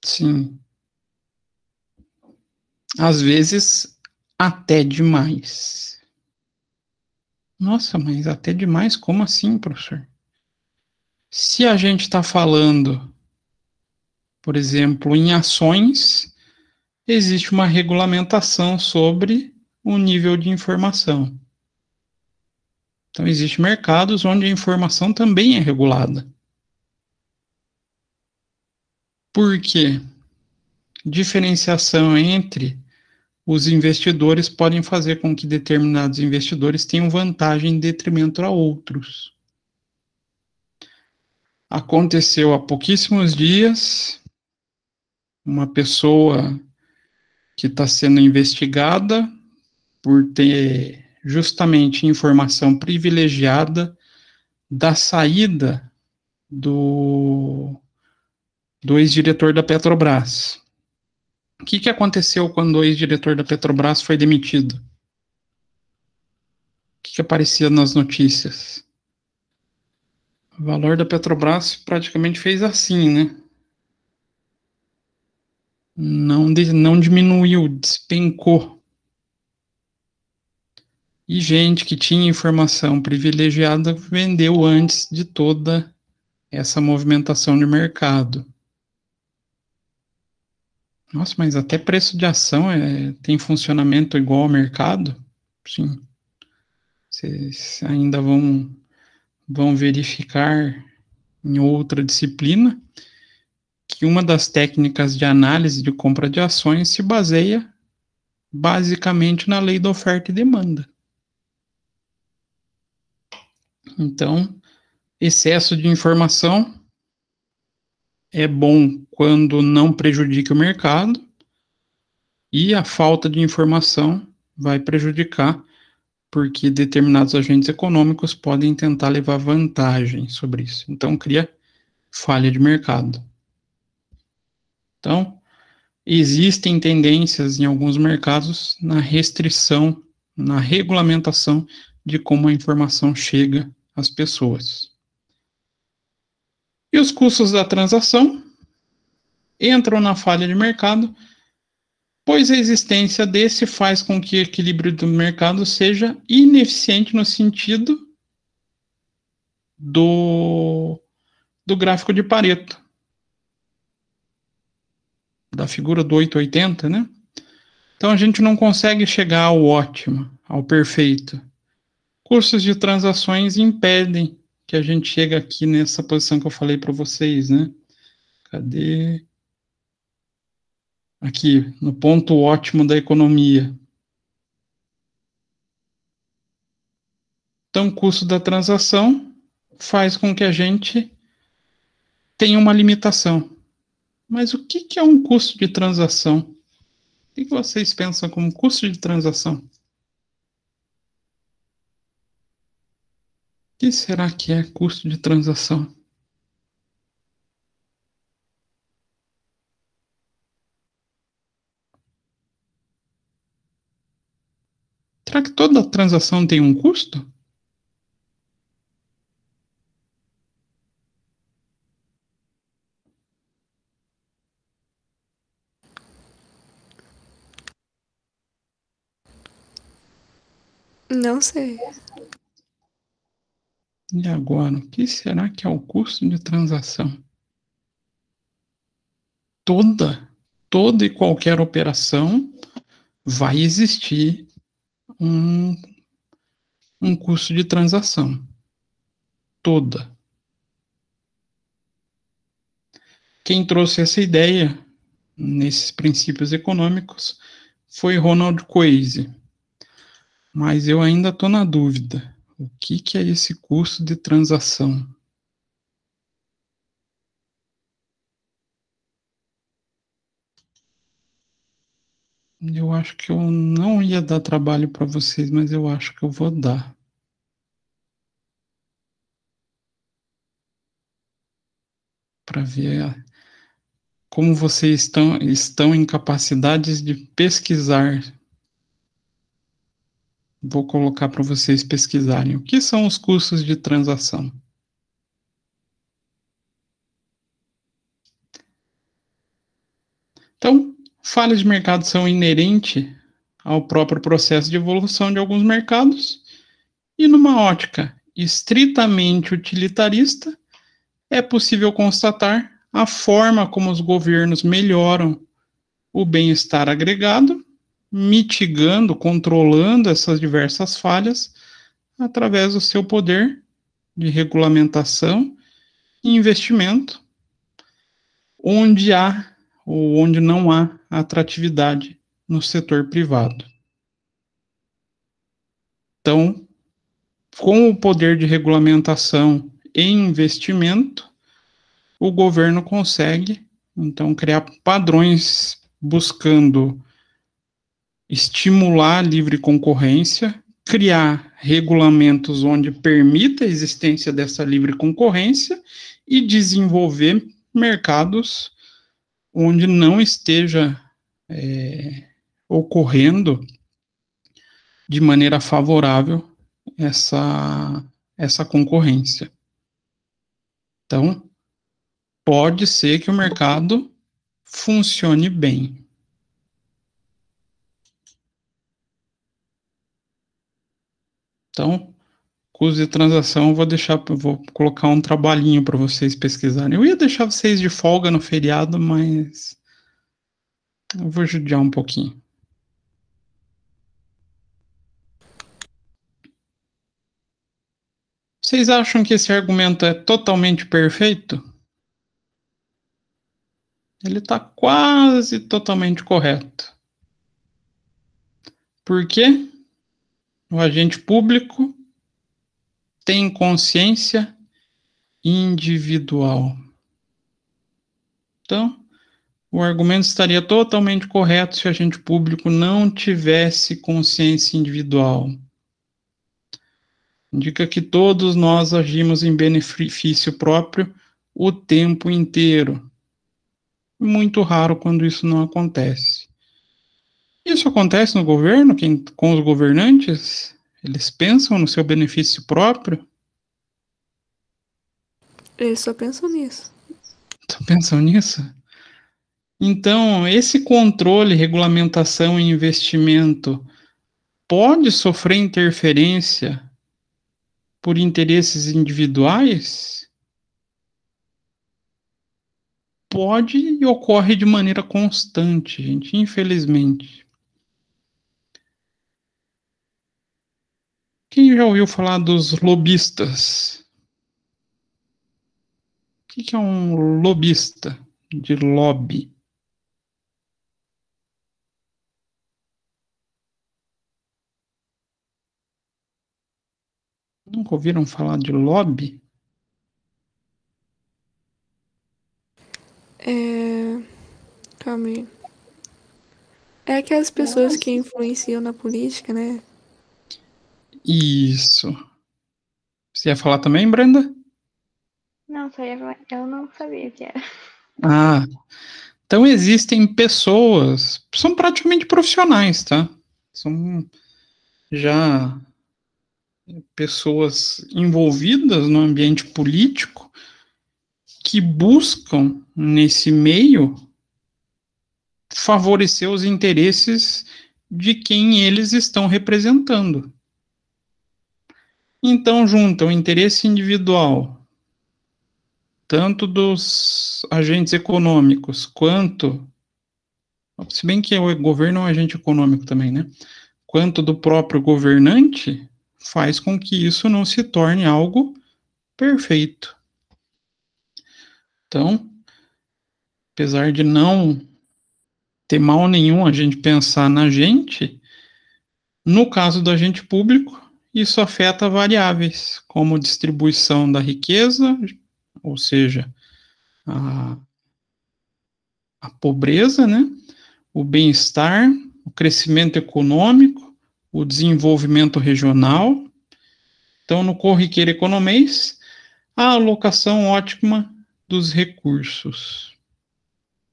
Sim. Às vezes, até demais. Nossa, mas até demais? Como assim, professor? Se a gente está falando, por exemplo, em ações, existe uma regulamentação sobre o nível de informação. Então, existem mercados onde a informação também é regulada. Porque diferenciação entre os investidores podem fazer com que determinados investidores tenham vantagem em detrimento a outros. Aconteceu há pouquíssimos dias uma pessoa que está sendo investigada por ter justamente informação privilegiada da saída do do ex-diretor da Petrobras. O que, que aconteceu quando o ex-diretor da Petrobras foi demitido? O que, que aparecia nas notícias? O valor da Petrobras praticamente fez assim, né? Não, não diminuiu, despencou. E gente que tinha informação privilegiada vendeu antes de toda essa movimentação de mercado. Nossa, mas até preço de ação é, tem funcionamento igual ao mercado? Sim. Vocês ainda vão, vão verificar em outra disciplina que uma das técnicas de análise de compra de ações se baseia basicamente na lei da oferta e demanda. Então, excesso de informação é bom quando não prejudique o mercado, e a falta de informação vai prejudicar, porque determinados agentes econômicos podem tentar levar vantagem sobre isso. Então, cria falha de mercado. Então, existem tendências em alguns mercados na restrição, na regulamentação de como a informação chega às pessoas. E os custos da transação entram na falha de mercado, pois a existência desse faz com que o equilíbrio do mercado seja ineficiente no sentido do, do gráfico de Pareto, da figura do 880, né? Então a gente não consegue chegar ao ótimo, ao perfeito. Cursos de transações impedem que a gente chegue aqui nessa posição que eu falei para vocês, né? Cadê? aqui no ponto ótimo da economia. Então, o custo da transação faz com que a gente tenha uma limitação. Mas o que, é um custo de transação? O que, que vocês pensam como custo de transação? O que será que é custo de transação? Será que toda transação tem um custo? Não sei. E agora, o que será que é o custo de transação? Toda, toda e qualquer operação vai existir um, um custo de transação. Toda. Quem trouxe essa ideia nesses princípios econômicos foi Ronald Coase. Mas eu ainda estou na dúvida. O que, que é esse custo de transação? Eu acho que eu não ia dar trabalho para vocês, mas eu acho que eu vou dar. Para ver como vocês estão, estão incapacidades de pesquisar. Vou colocar para vocês pesquisarem. O que são os custos de transação? Então, Falhas de mercado são inerentes ao próprio processo de evolução de alguns mercados e, numa ótica estritamente utilitarista, é possível constatar a forma como os governos melhoram o bem-estar agregado, mitigando, controlando essas diversas falhas através do seu poder de regulamentação e investimento, onde há ou onde não há atratividade no setor privado. Então, com o poder de regulamentação e investimento, o governo consegue então criar padrões buscando estimular a livre concorrência, criar regulamentos onde permita a existência dessa livre concorrência e desenvolver mercados onde não esteja é, ocorrendo de maneira favorável essa, essa concorrência. Então, pode ser que o mercado funcione bem. Então, custo de transação, vou deixar, vou colocar um trabalhinho para vocês pesquisarem. Eu ia deixar vocês de folga no feriado, mas eu vou judiar um pouquinho. Vocês acham que esse argumento é totalmente perfeito? Ele está quase totalmente correto. Por quê? O agente público tem consciência individual. Então, o argumento estaria totalmente correto se o agente público não tivesse consciência individual. Indica que todos nós agimos em benefício próprio o tempo inteiro. Muito raro quando isso não acontece. Isso acontece no governo, quem, com os governantes? Eles pensam no seu benefício próprio? Eles só pensam nisso. Só pensam nisso? Então, esse controle, regulamentação e investimento pode sofrer interferência por interesses individuais? Pode e ocorre de maneira constante, gente, infelizmente. Quem já ouviu falar dos lobistas? O que é um lobista de lobby? Nunca ouviram falar de lobby? É. Calma aí. É aquelas pessoas Nossa. que influenciam na política, né? Isso. Você ia falar também, Brenda? Não, só ia falar. Eu não sabia que era. Ah. Então existem pessoas, são praticamente profissionais, tá? São já pessoas envolvidas no ambiente político que buscam nesse meio favorecer os interesses de quem eles estão representando. Então junta o interesse individual, tanto dos agentes econômicos quanto, se bem que o governo é um agente econômico também, né? Quanto do próprio governante, faz com que isso não se torne algo perfeito. Então, apesar de não ter mal nenhum a gente pensar na gente, no caso do agente público, isso afeta variáveis como distribuição da riqueza, ou seja, a, a pobreza, né? o bem-estar, o crescimento econômico, o desenvolvimento regional. Então, no Corriqueiro Economês, a alocação ótima dos recursos.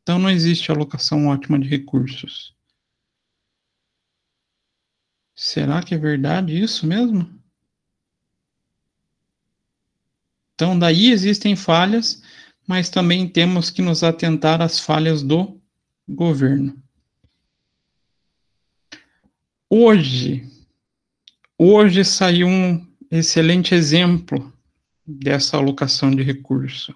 Então, não existe alocação ótima de recursos. Será que é verdade isso mesmo? Então, daí existem falhas, mas também temos que nos atentar às falhas do governo. Hoje, hoje saiu um excelente exemplo dessa alocação de recurso.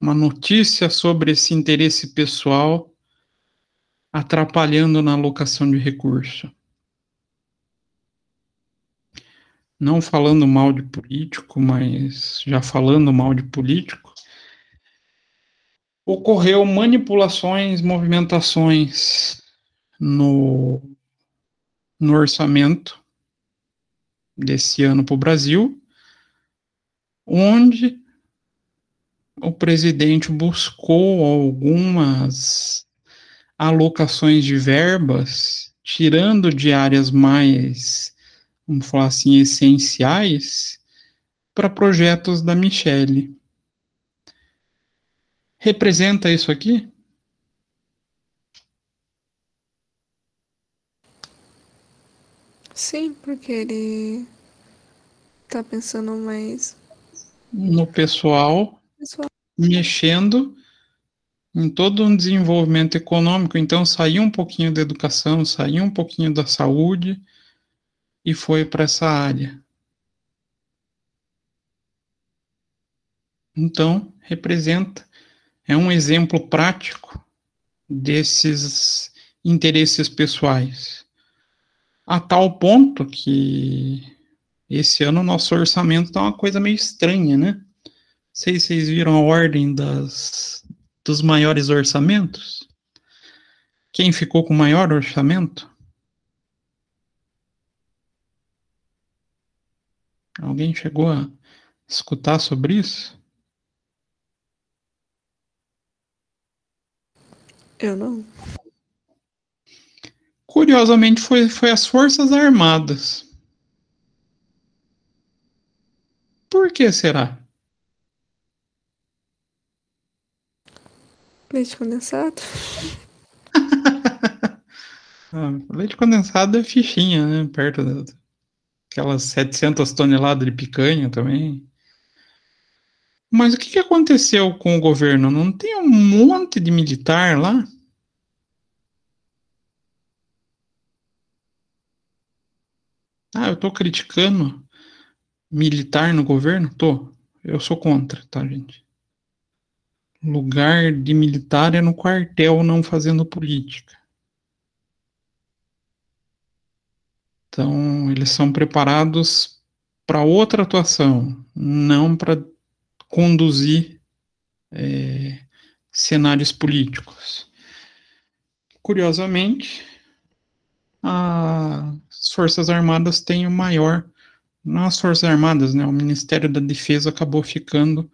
Uma notícia sobre esse interesse pessoal atrapalhando na alocação de recurso. não falando mal de político, mas já falando mal de político, ocorreu manipulações, movimentações no, no orçamento desse ano para o Brasil, onde o presidente buscou algumas alocações de verbas, tirando de áreas mais vamos falar assim, essenciais para projetos da Michelle. Representa isso aqui? Sim, porque ele está pensando mais no pessoal, pessoal, mexendo em todo um desenvolvimento econômico, então sair um pouquinho da educação, sair um pouquinho da saúde, e foi para essa área. Então, representa, é um exemplo prático desses interesses pessoais. A tal ponto que esse ano nosso orçamento está uma coisa meio estranha, né? Não sei se vocês viram a ordem das, dos maiores orçamentos. Quem ficou com o maior orçamento? Alguém chegou a escutar sobre isso? Eu não. Curiosamente, foi, foi as Forças Armadas. Por que será? Leite condensado? Ah, leite condensado é fichinha, né? Perto do, aquelas 700 toneladas de picanha também. Mas o que, que aconteceu com o governo? Não tem um monte de militar lá? Ah, eu tô criticando militar no governo? Tô. Eu sou contra, tá, gente? Lugar de militar é no quartel, não fazendo política. Então, eles são preparados para outra atuação, não para conduzir é, cenários políticos. Curiosamente, as Forças Armadas têm o maior. Não as Forças Armadas, né? O Ministério da Defesa acabou ficando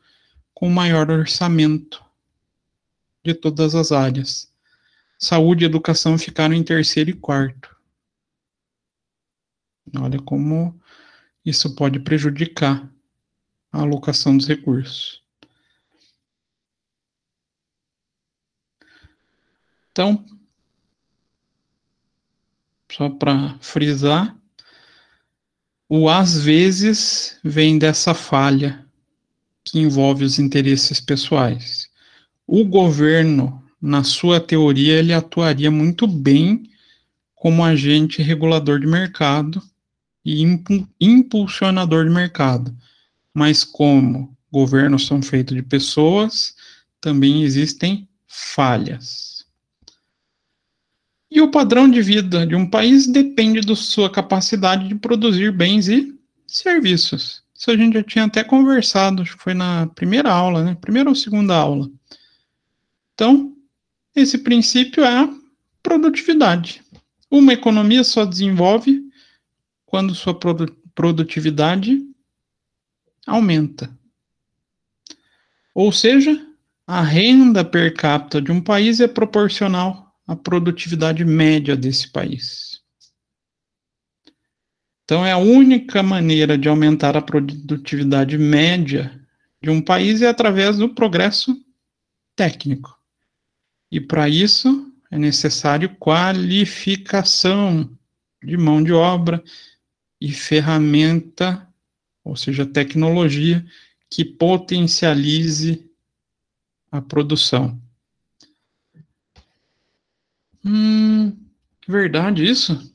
com o maior orçamento de todas as áreas. Saúde e educação ficaram em terceiro e quarto. Olha como isso pode prejudicar a alocação dos recursos. Então, só para frisar, o às vezes vem dessa falha que envolve os interesses pessoais. O governo, na sua teoria, ele atuaria muito bem como agente regulador de mercado e impulsionador de mercado. Mas como governos são feitos de pessoas, também existem falhas. E o padrão de vida de um país depende da sua capacidade de produzir bens e serviços. Isso a gente já tinha até conversado, acho que foi na primeira aula, né? Primeira ou segunda aula. Então, esse princípio é a produtividade. Uma economia só desenvolve quando sua produtividade aumenta. Ou seja, a renda per capita de um país é proporcional à produtividade média desse país. Então, é a única maneira de aumentar a produtividade média de um país é através do progresso técnico. E para isso é necessário qualificação de mão de obra, e ferramenta, ou seja, tecnologia que potencialize a produção. Hum, verdade isso?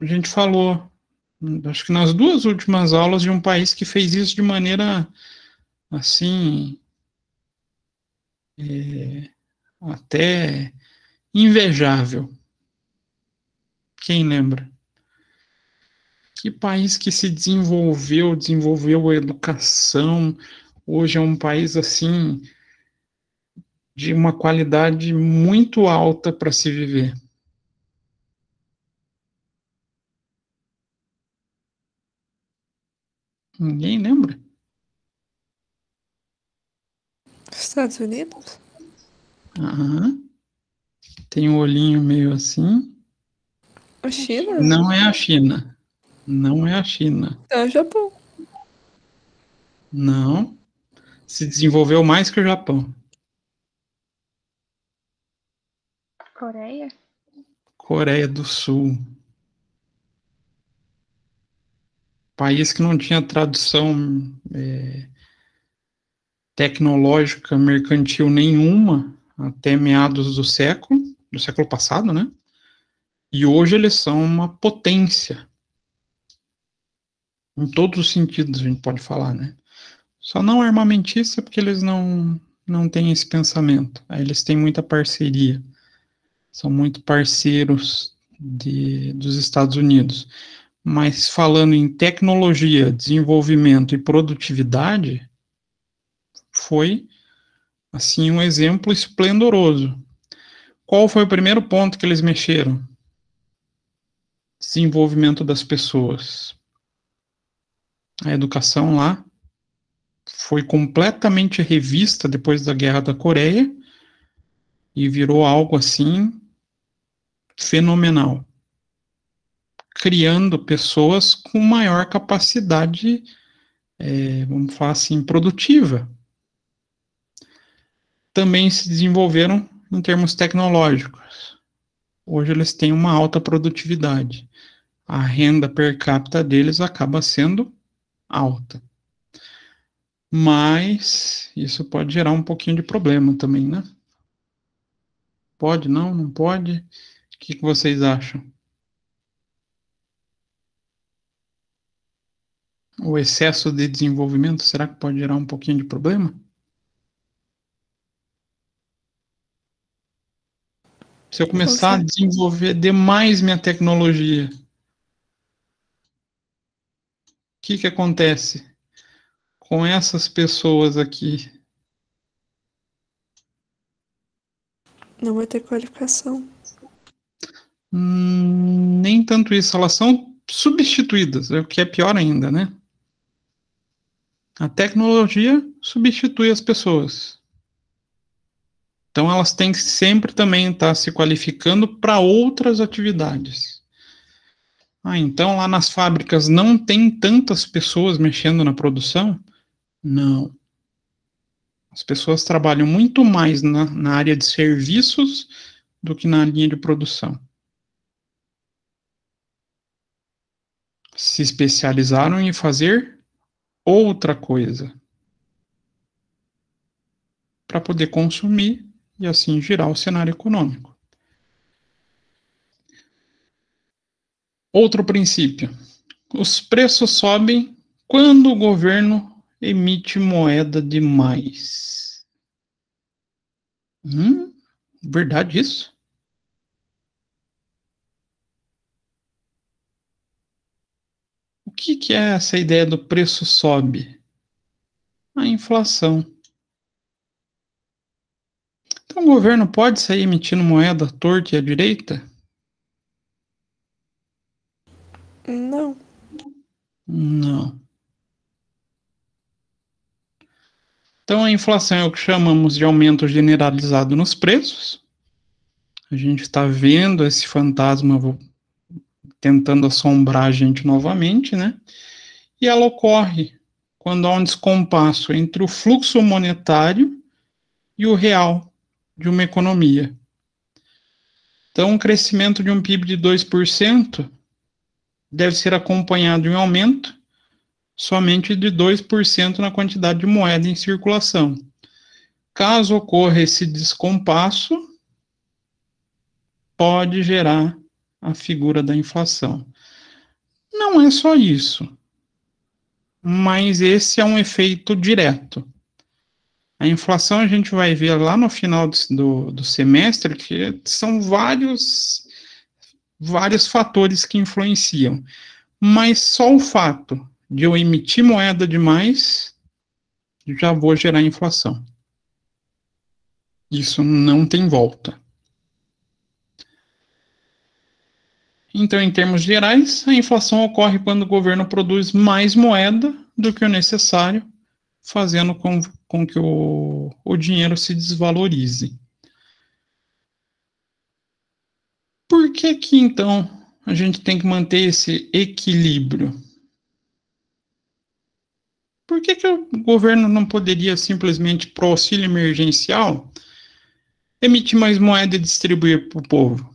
A gente falou, acho que nas duas últimas aulas, de um país que fez isso de maneira assim. É, até invejável. Quem lembra? que país que se desenvolveu, desenvolveu a educação, hoje é um país assim de uma qualidade muito alta para se viver. Ninguém lembra? Estados Unidos? Aham. Tem um olhinho meio assim. A China? Não é a China. Não é a China. É o Japão. Não. Se desenvolveu mais que o Japão. Coreia? Coreia do Sul. País que não tinha tradução é, tecnológica mercantil nenhuma até meados do século, do século passado, né? E hoje eles são uma potência em todos os sentidos a gente pode falar, né? Só não armamentista é porque eles não, não têm esse pensamento. Aí eles têm muita parceria. São muito parceiros de, dos Estados Unidos. Mas falando em tecnologia, desenvolvimento e produtividade, foi assim um exemplo esplendoroso. Qual foi o primeiro ponto que eles mexeram? Desenvolvimento das pessoas a educação lá foi completamente revista depois da Guerra da Coreia e virou algo assim fenomenal, criando pessoas com maior capacidade, é, vamos falar assim, produtiva. Também se desenvolveram em termos tecnológicos. Hoje eles têm uma alta produtividade. A renda per capita deles acaba sendo alta. Mas isso pode gerar um pouquinho de problema também, né? Pode, não? Não pode? O que, que vocês acham? O excesso de desenvolvimento, será que pode gerar um pouquinho de problema? Se eu começar a desenvolver demais minha tecnologia, que, que acontece com essas pessoas aqui? Não vai ter qualificação. Hum, nem tanto isso, elas são substituídas, é o que é pior ainda, né? A tecnologia substitui as pessoas. Então elas têm que sempre também estar se qualificando para outras atividades. Ah, então lá nas fábricas não tem tantas pessoas mexendo na produção? Não. As pessoas trabalham muito mais na, na área de serviços do que na linha de produção. Se especializaram em fazer outra coisa para poder consumir e assim girar o cenário econômico. Outro princípio: os preços sobem quando o governo emite moeda demais. Hum, verdade isso? O que, que é essa ideia do preço sobe? A inflação. Então, o governo pode sair emitindo moeda torta e à direita Não. Não. Então, a inflação é o que chamamos de aumento generalizado nos preços. A gente está vendo esse fantasma tentando assombrar a gente novamente, né? E ela ocorre quando há um descompasso entre o fluxo monetário e o real de uma economia. Então, um crescimento de um PIB de 2% deve ser acompanhado de um aumento somente de 2% na quantidade de moeda em circulação. Caso ocorra esse descompasso, pode gerar a figura da inflação. Não é só isso, mas esse é um efeito direto. A inflação a gente vai ver lá no final do, do, do semestre, que são vários vários fatores que influenciam. Mas só o fato de eu emitir moeda demais, já vou gerar inflação. Isso não tem volta. Então, em termos gerais, a inflação ocorre quando o governo produz mais moeda do que o necessário, fazendo com, com que o, o dinheiro se desvalorize. Por que que então a gente tem que manter esse equilíbrio? Por que, que o governo não poderia simplesmente, para auxílio emergencial, emitir mais moeda e distribuir para o povo?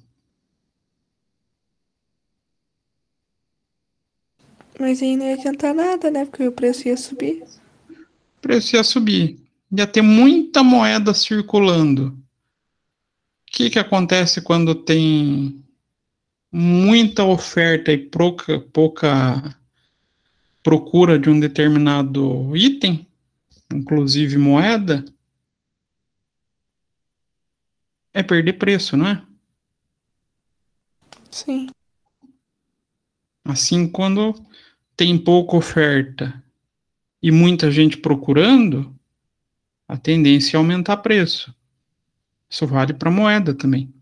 Mas aí não ia adiantar nada, né? Porque o preço ia subir. O preço ia subir. Ia ter muita moeda circulando que, que acontece quando tem muita oferta e pouca, pouca procura de um determinado item, inclusive moeda? É perder preço, não é? Sim. Assim, quando tem pouca oferta e muita gente procurando, a tendência é aumentar preço. Isso vale para moeda também.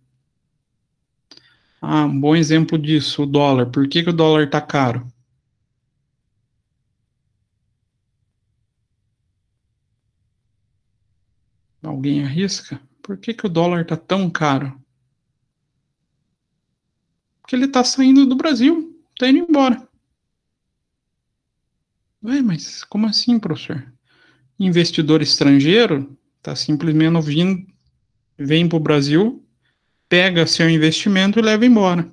Ah, um bom exemplo disso, o dólar. Por que, que o dólar está caro? Alguém arrisca? Por que, que o dólar está tão caro? Porque ele está saindo do Brasil, está indo embora. Ué, mas como assim, professor? Investidor estrangeiro está simplesmente vindo, vem para o Brasil, pega seu investimento e leva embora.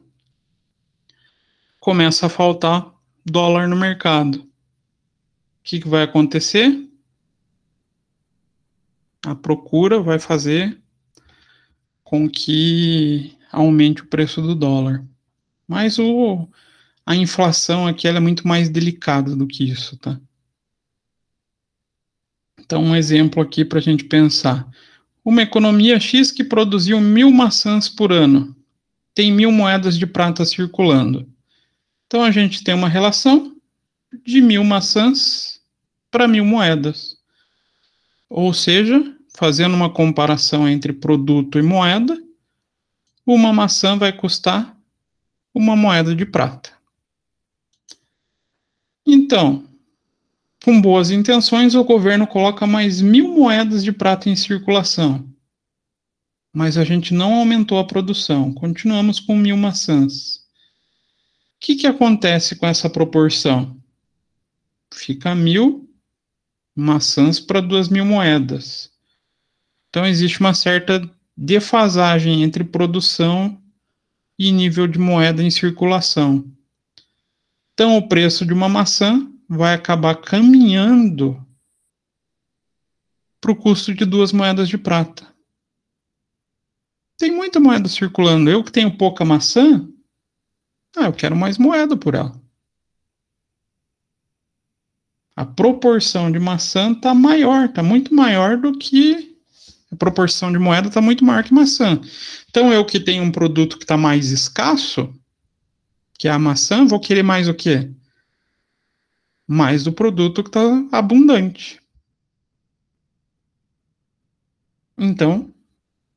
Começa a faltar dólar no mercado. O que, que vai acontecer? A procura vai fazer com que aumente o preço do dólar. Mas o, a inflação aqui é muito mais delicada do que isso, tá? Então, um exemplo aqui para a gente pensar uma economia X que produziu mil maçãs por ano. Tem mil moedas de prata circulando. Então a gente tem uma relação de mil maçãs para mil moedas. Ou seja, fazendo uma comparação entre produto e moeda, uma maçã vai custar uma moeda de prata. Então, com boas intenções, o governo coloca mais mil moedas de prata em circulação. Mas a gente não aumentou a produção, continuamos com mil maçãs. O que, que acontece com essa proporção? Fica mil maçãs para duas mil moedas. Então existe uma certa defasagem entre produção e nível de moeda em circulação. Então o preço de uma maçã vai acabar caminhando para o custo de duas moedas de prata. Tem muita moeda circulando. Eu que tenho pouca maçã, ah, eu quero mais moeda por ela. A proporção de maçã está maior, está muito maior do que. A proporção de moeda está muito maior que maçã. Então, eu que tenho um produto que está mais escasso, que é a maçã, vou querer mais o quê? mais do produto que está abundante. Então,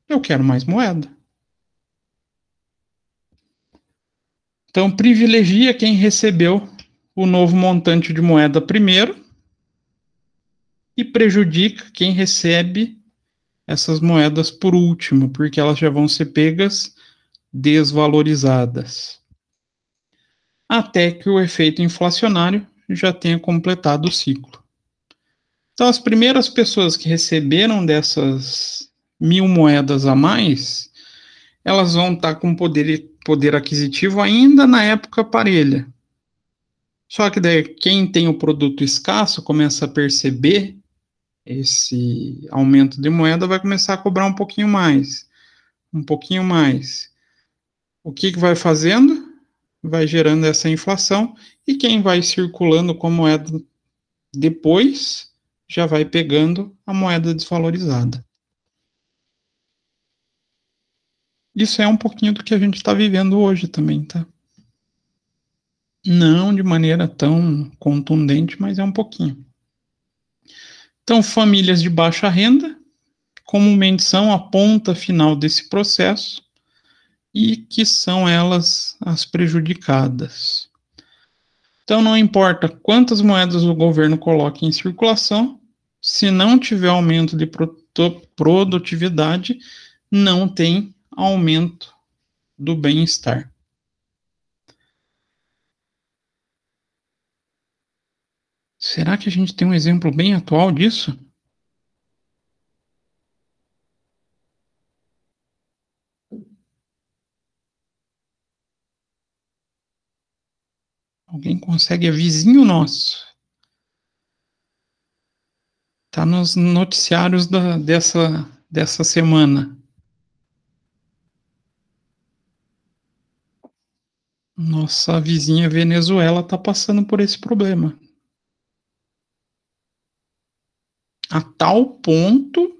eu quero mais moeda. Então, privilegia quem recebeu o novo montante de moeda primeiro e prejudica quem recebe essas moedas por último, porque elas já vão ser pegas desvalorizadas. Até que o efeito inflacionário já tenha completado o ciclo. Então, as primeiras pessoas que receberam dessas mil moedas a mais, elas vão estar com poder, poder aquisitivo ainda na época parelha. Só que daí, quem tem o produto escasso começa a perceber esse aumento de moeda, vai começar a cobrar um pouquinho mais, um pouquinho mais. O que, que vai fazendo? vai gerando essa inflação e quem vai circulando com a moeda depois já vai pegando a moeda desvalorizada. Isso é um pouquinho do que a gente está vivendo hoje também, tá? Não de maneira tão contundente, mas é um pouquinho. Então, famílias de baixa renda, comumente são a ponta final desse processo, e que são elas as prejudicadas. Então, não importa quantas moedas o governo coloque em circulação, se não tiver aumento de produtividade, não tem aumento do bem-estar. Será que a gente tem um exemplo bem atual disso? Alguém consegue, é vizinho nosso. Está nos noticiários da, dessa, dessa semana. Nossa vizinha Venezuela está passando por esse problema. A tal ponto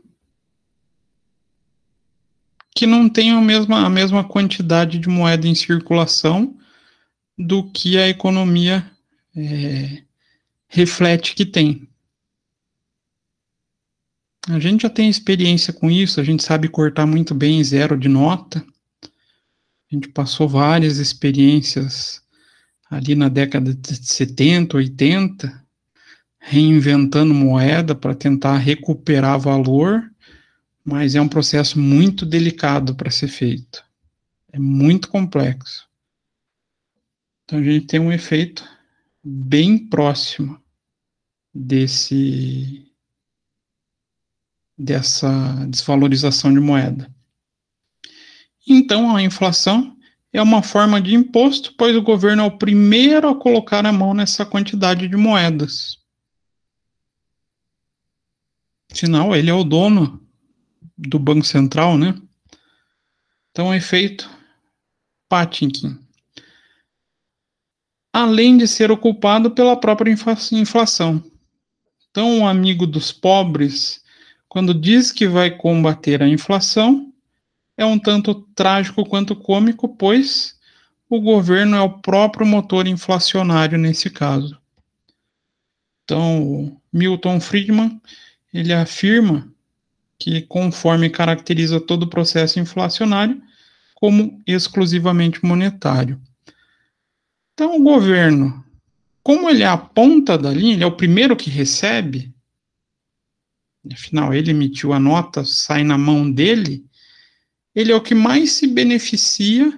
que não tem a mesma, a mesma quantidade de moeda em circulação do que a economia é, reflete que tem. A gente já tem experiência com isso, a gente sabe cortar muito bem zero de nota. A gente passou várias experiências ali na década de 70, 80, reinventando moeda para tentar recuperar valor, mas é um processo muito delicado para ser feito. É muito complexo. Então a gente tem um efeito bem próximo desse dessa desvalorização de moeda. Então a inflação é uma forma de imposto, pois o governo é o primeiro a colocar a mão nessa quantidade de moedas. Sinal, ele é o dono do Banco Central, né? Então, efeito Patinkin além de ser ocupado pela própria inflação. Então, o um amigo dos pobres, quando diz que vai combater a inflação, é um tanto trágico quanto cômico, pois o governo é o próprio motor inflacionário nesse caso. Então, Milton Friedman, ele afirma que conforme caracteriza todo o processo inflacionário como exclusivamente monetário. Então, o governo, como ele é a ponta da linha, ele é o primeiro que recebe, afinal, ele emitiu a nota, sai na mão dele, ele é o que mais se beneficia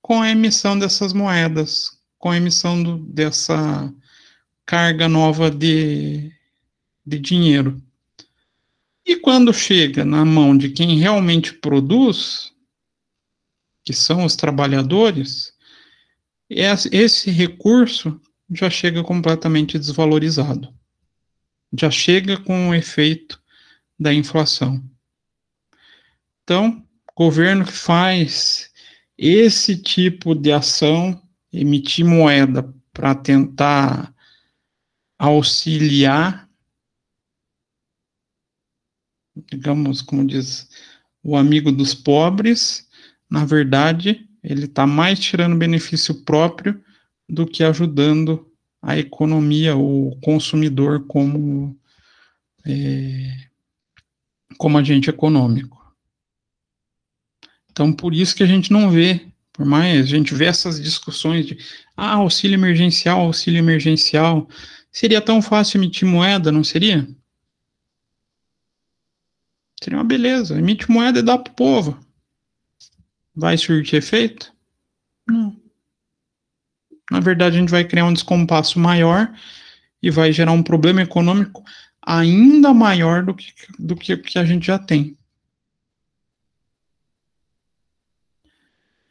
com a emissão dessas moedas, com a emissão do, dessa carga nova de, de dinheiro. E quando chega na mão de quem realmente produz, que são os trabalhadores, esse recurso já chega completamente desvalorizado. Já chega com o efeito da inflação. Então, governo que faz esse tipo de ação, emitir moeda para tentar auxiliar, digamos, como diz o amigo dos pobres, na verdade, ele está mais tirando benefício próprio do que ajudando a economia, o consumidor como, é, como agente econômico. Então, por isso que a gente não vê, por mais a gente vê essas discussões de ah, auxílio emergencial, auxílio emergencial, seria tão fácil emitir moeda, não seria? Seria uma beleza, emite moeda e dá para o povo. Vai surtir efeito? Não. Na verdade, a gente vai criar um descompasso maior e vai gerar um problema econômico ainda maior do que, do que, que a gente já tem.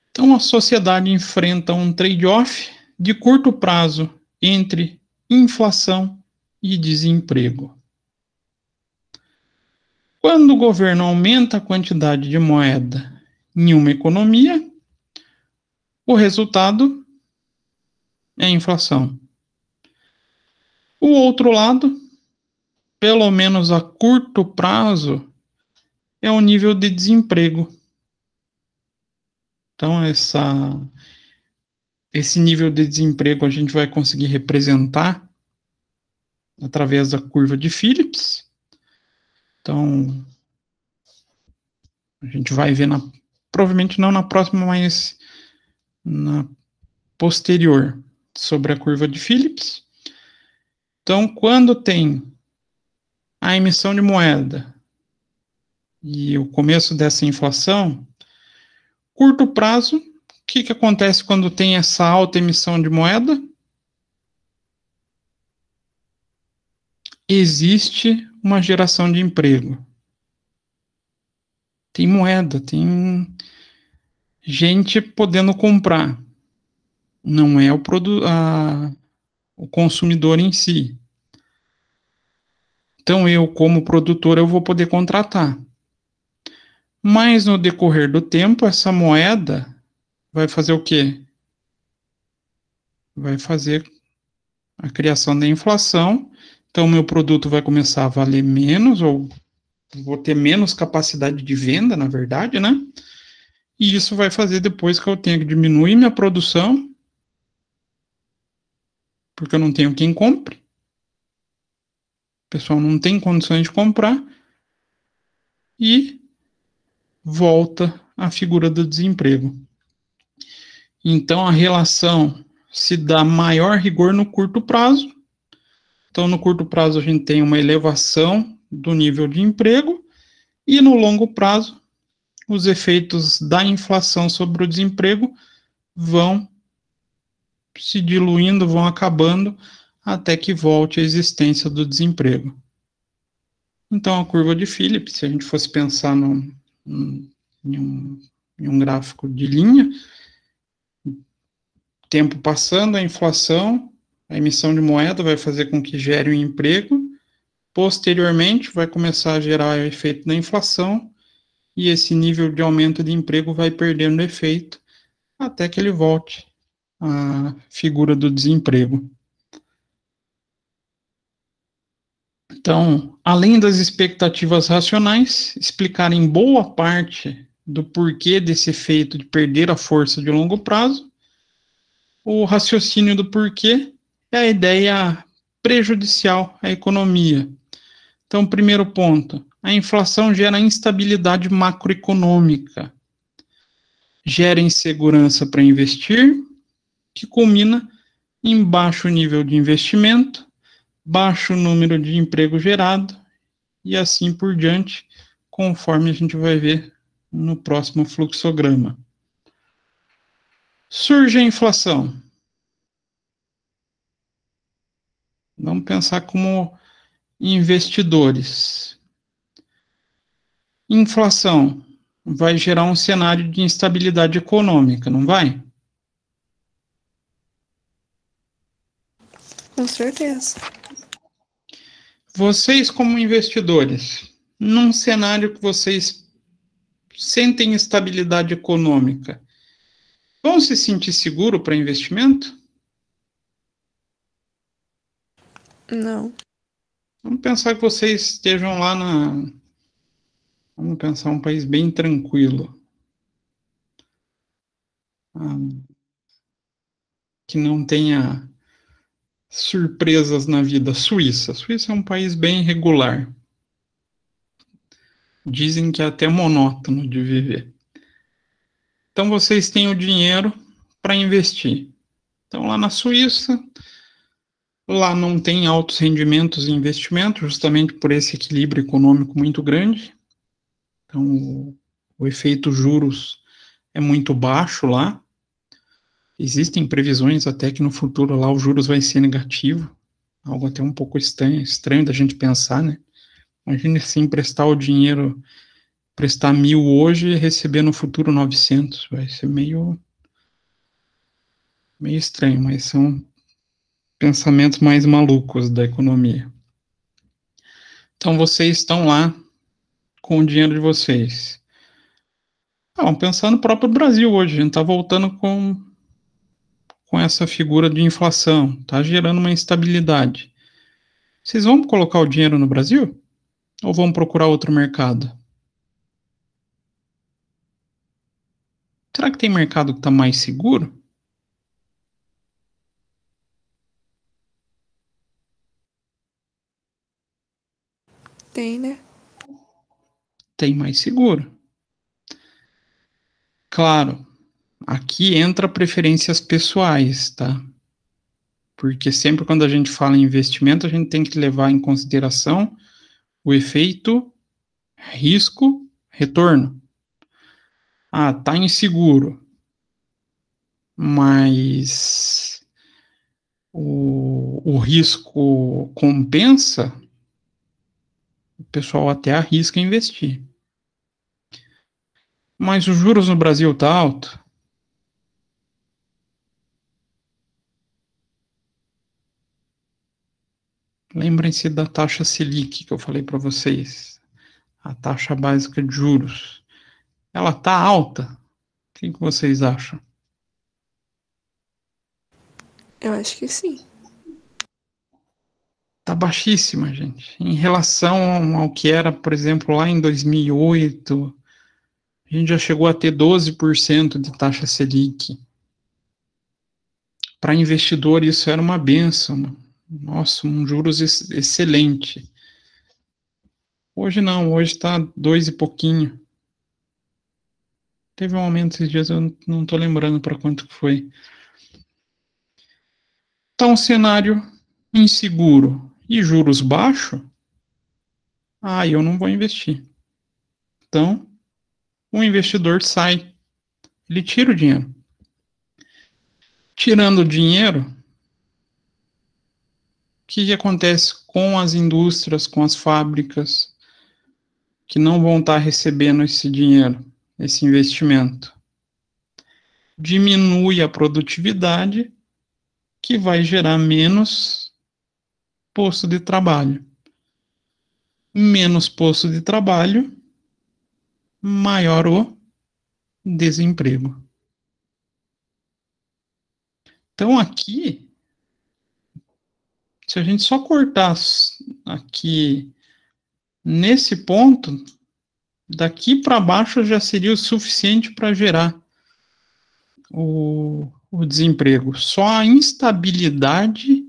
Então, a sociedade enfrenta um trade-off de curto prazo entre inflação e desemprego. Quando o governo aumenta a quantidade de moeda em uma economia, o resultado é a inflação. O outro lado, pelo menos a curto prazo, é o nível de desemprego. Então, essa, esse nível de desemprego a gente vai conseguir representar através da curva de Phillips. Então, a gente vai ver na provavelmente não na próxima, mas na posterior, sobre a curva de Phillips. Então, quando tem a emissão de moeda e o começo dessa inflação, curto prazo, o que, que acontece quando tem essa alta emissão de moeda? Existe uma geração de emprego tem moeda, tem gente podendo comprar. Não é o, produto o consumidor em si. Então eu, como produtor, eu vou poder contratar. Mas no decorrer do tempo, essa moeda vai fazer o quê? Vai fazer a criação da inflação. Então meu produto vai começar a valer menos ou vou ter menos capacidade de venda, na verdade, né? E isso vai fazer depois que eu tenha que diminuir minha produção, porque eu não tenho quem compre. O pessoal não tem condições de comprar. E volta a figura do desemprego. Então a relação se dá maior rigor no curto prazo. Então no curto prazo a gente tem uma elevação do nível de emprego e, no longo prazo, os efeitos da inflação sobre o desemprego vão se diluindo, vão acabando até que volte a existência do desemprego. Então, a curva de Phillips, se a gente fosse pensar num, em, um, em um gráfico de linha, tempo passando, a inflação, a emissão de moeda vai fazer com que gere um emprego, Posteriormente, vai começar a gerar o efeito da inflação e esse nível de aumento de emprego vai perdendo efeito até que ele volte à figura do desemprego. Então, além das expectativas racionais explicarem boa parte do porquê desse efeito de perder a força de longo prazo, o raciocínio do porquê é a ideia prejudicial à economia, então, primeiro ponto: a inflação gera instabilidade macroeconômica, gera insegurança para investir, que culmina em baixo nível de investimento, baixo número de emprego gerado e assim por diante, conforme a gente vai ver no próximo fluxograma. Surge a inflação. Vamos pensar como investidores. Inflação vai gerar um cenário de instabilidade econômica, não vai? Com certeza. Vocês, como investidores, num cenário que vocês sentem estabilidade econômica, vão se sentir seguro para investimento? Não. Vamos pensar que vocês estejam lá na. Vamos pensar um país bem tranquilo. que não tenha surpresas na vida. Suíça. Suíça é um país bem regular. Dizem que é até monótono de viver. Então vocês têm o dinheiro para investir. Então lá na Suíça, Lá não tem altos rendimentos e investimento, justamente por esse equilíbrio econômico muito grande. Então, o, o efeito juros é muito baixo lá. Existem previsões até que no futuro lá o juros vai ser negativo, algo até um pouco estranho, estranho da gente pensar, né? Imagine se emprestar o dinheiro, prestar mil hoje e receber no futuro 900, vai ser meio, meio estranho, mas são pensamentos mais malucos da economia. Então vocês estão lá com o dinheiro de vocês. Não, pensar no próprio Brasil hoje, a gente está voltando com, com essa figura de inflação, está gerando uma instabilidade. Vocês vão colocar o dinheiro no Brasil? Ou vão procurar outro mercado? Será que tem mercado que está mais seguro? tem, né? Tem mais seguro. Claro, aqui entra preferências pessoais, tá? Porque sempre quando a gente fala em investimento, a gente tem que levar em consideração o efeito risco retorno. Ah, tá inseguro. Mas o, o risco compensa, o pessoal até arrisca investir. Mas os juros no Brasil tá alto. Lembrem-se da taxa Selic que eu falei para vocês, a taxa básica de juros. Ela tá alta. O que vocês acham? Eu acho que sim está baixíssima, gente. Em relação ao que era, por exemplo, lá em 2008, a gente já chegou a ter 12% de taxa Selic. Para investidor, isso era uma benção. Nossa, um juros ex excelente. Hoje não, hoje está dois e pouquinho. Teve um aumento esses dias, eu não estou lembrando para quanto que foi. Está um cenário inseguro, e juros baixo, aí eu não vou investir. Então, o investidor sai, ele tira o dinheiro. Tirando o dinheiro, o que, que acontece com as indústrias, com as fábricas que não vão estar recebendo esse dinheiro, esse investimento? Diminui a produtividade, que vai gerar menos posto de trabalho. Menos posto de trabalho, maior o desemprego. Então aqui, se a gente só cortar aqui nesse ponto, daqui para baixo já seria o suficiente para gerar o, o desemprego. Só a instabilidade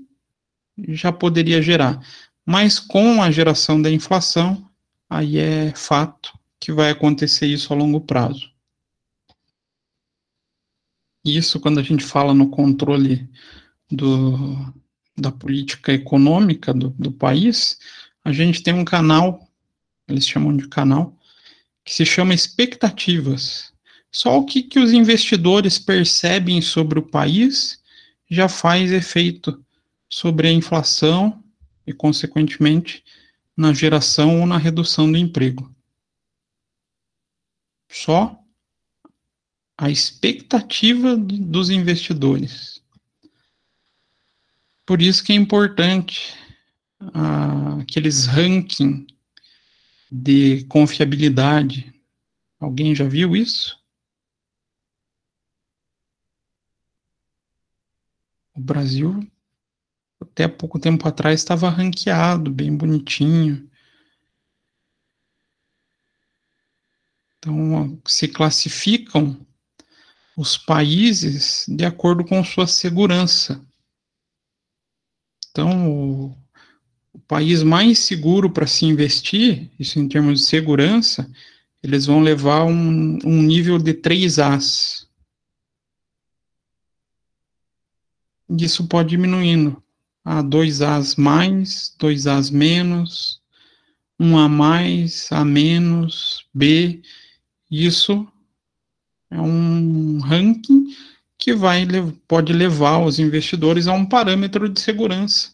já poderia gerar. Mas com a geração da inflação, aí é fato que vai acontecer isso a longo prazo. Isso quando a gente fala no controle do, da política econômica do, do país, a gente tem um canal, eles chamam de canal, que se chama expectativas. Só o que, que os investidores percebem sobre o país já faz efeito sobre a inflação e, consequentemente, na geração ou na redução do emprego. Só a expectativa dos investidores. Por isso que é importante ah, aqueles rankings de confiabilidade. Alguém já viu isso? O Brasil até pouco tempo atrás estava ranqueado, bem bonitinho. Então, se classificam os países de acordo com sua segurança. Então, o, o país mais seguro para se investir, isso em termos de segurança, eles vão levar um, um nível de 3 As. Isso pode diminuindo a dois As mais, dois As menos, um A mais, A menos, B. Isso é um ranking que vai, pode levar os investidores a um parâmetro de segurança.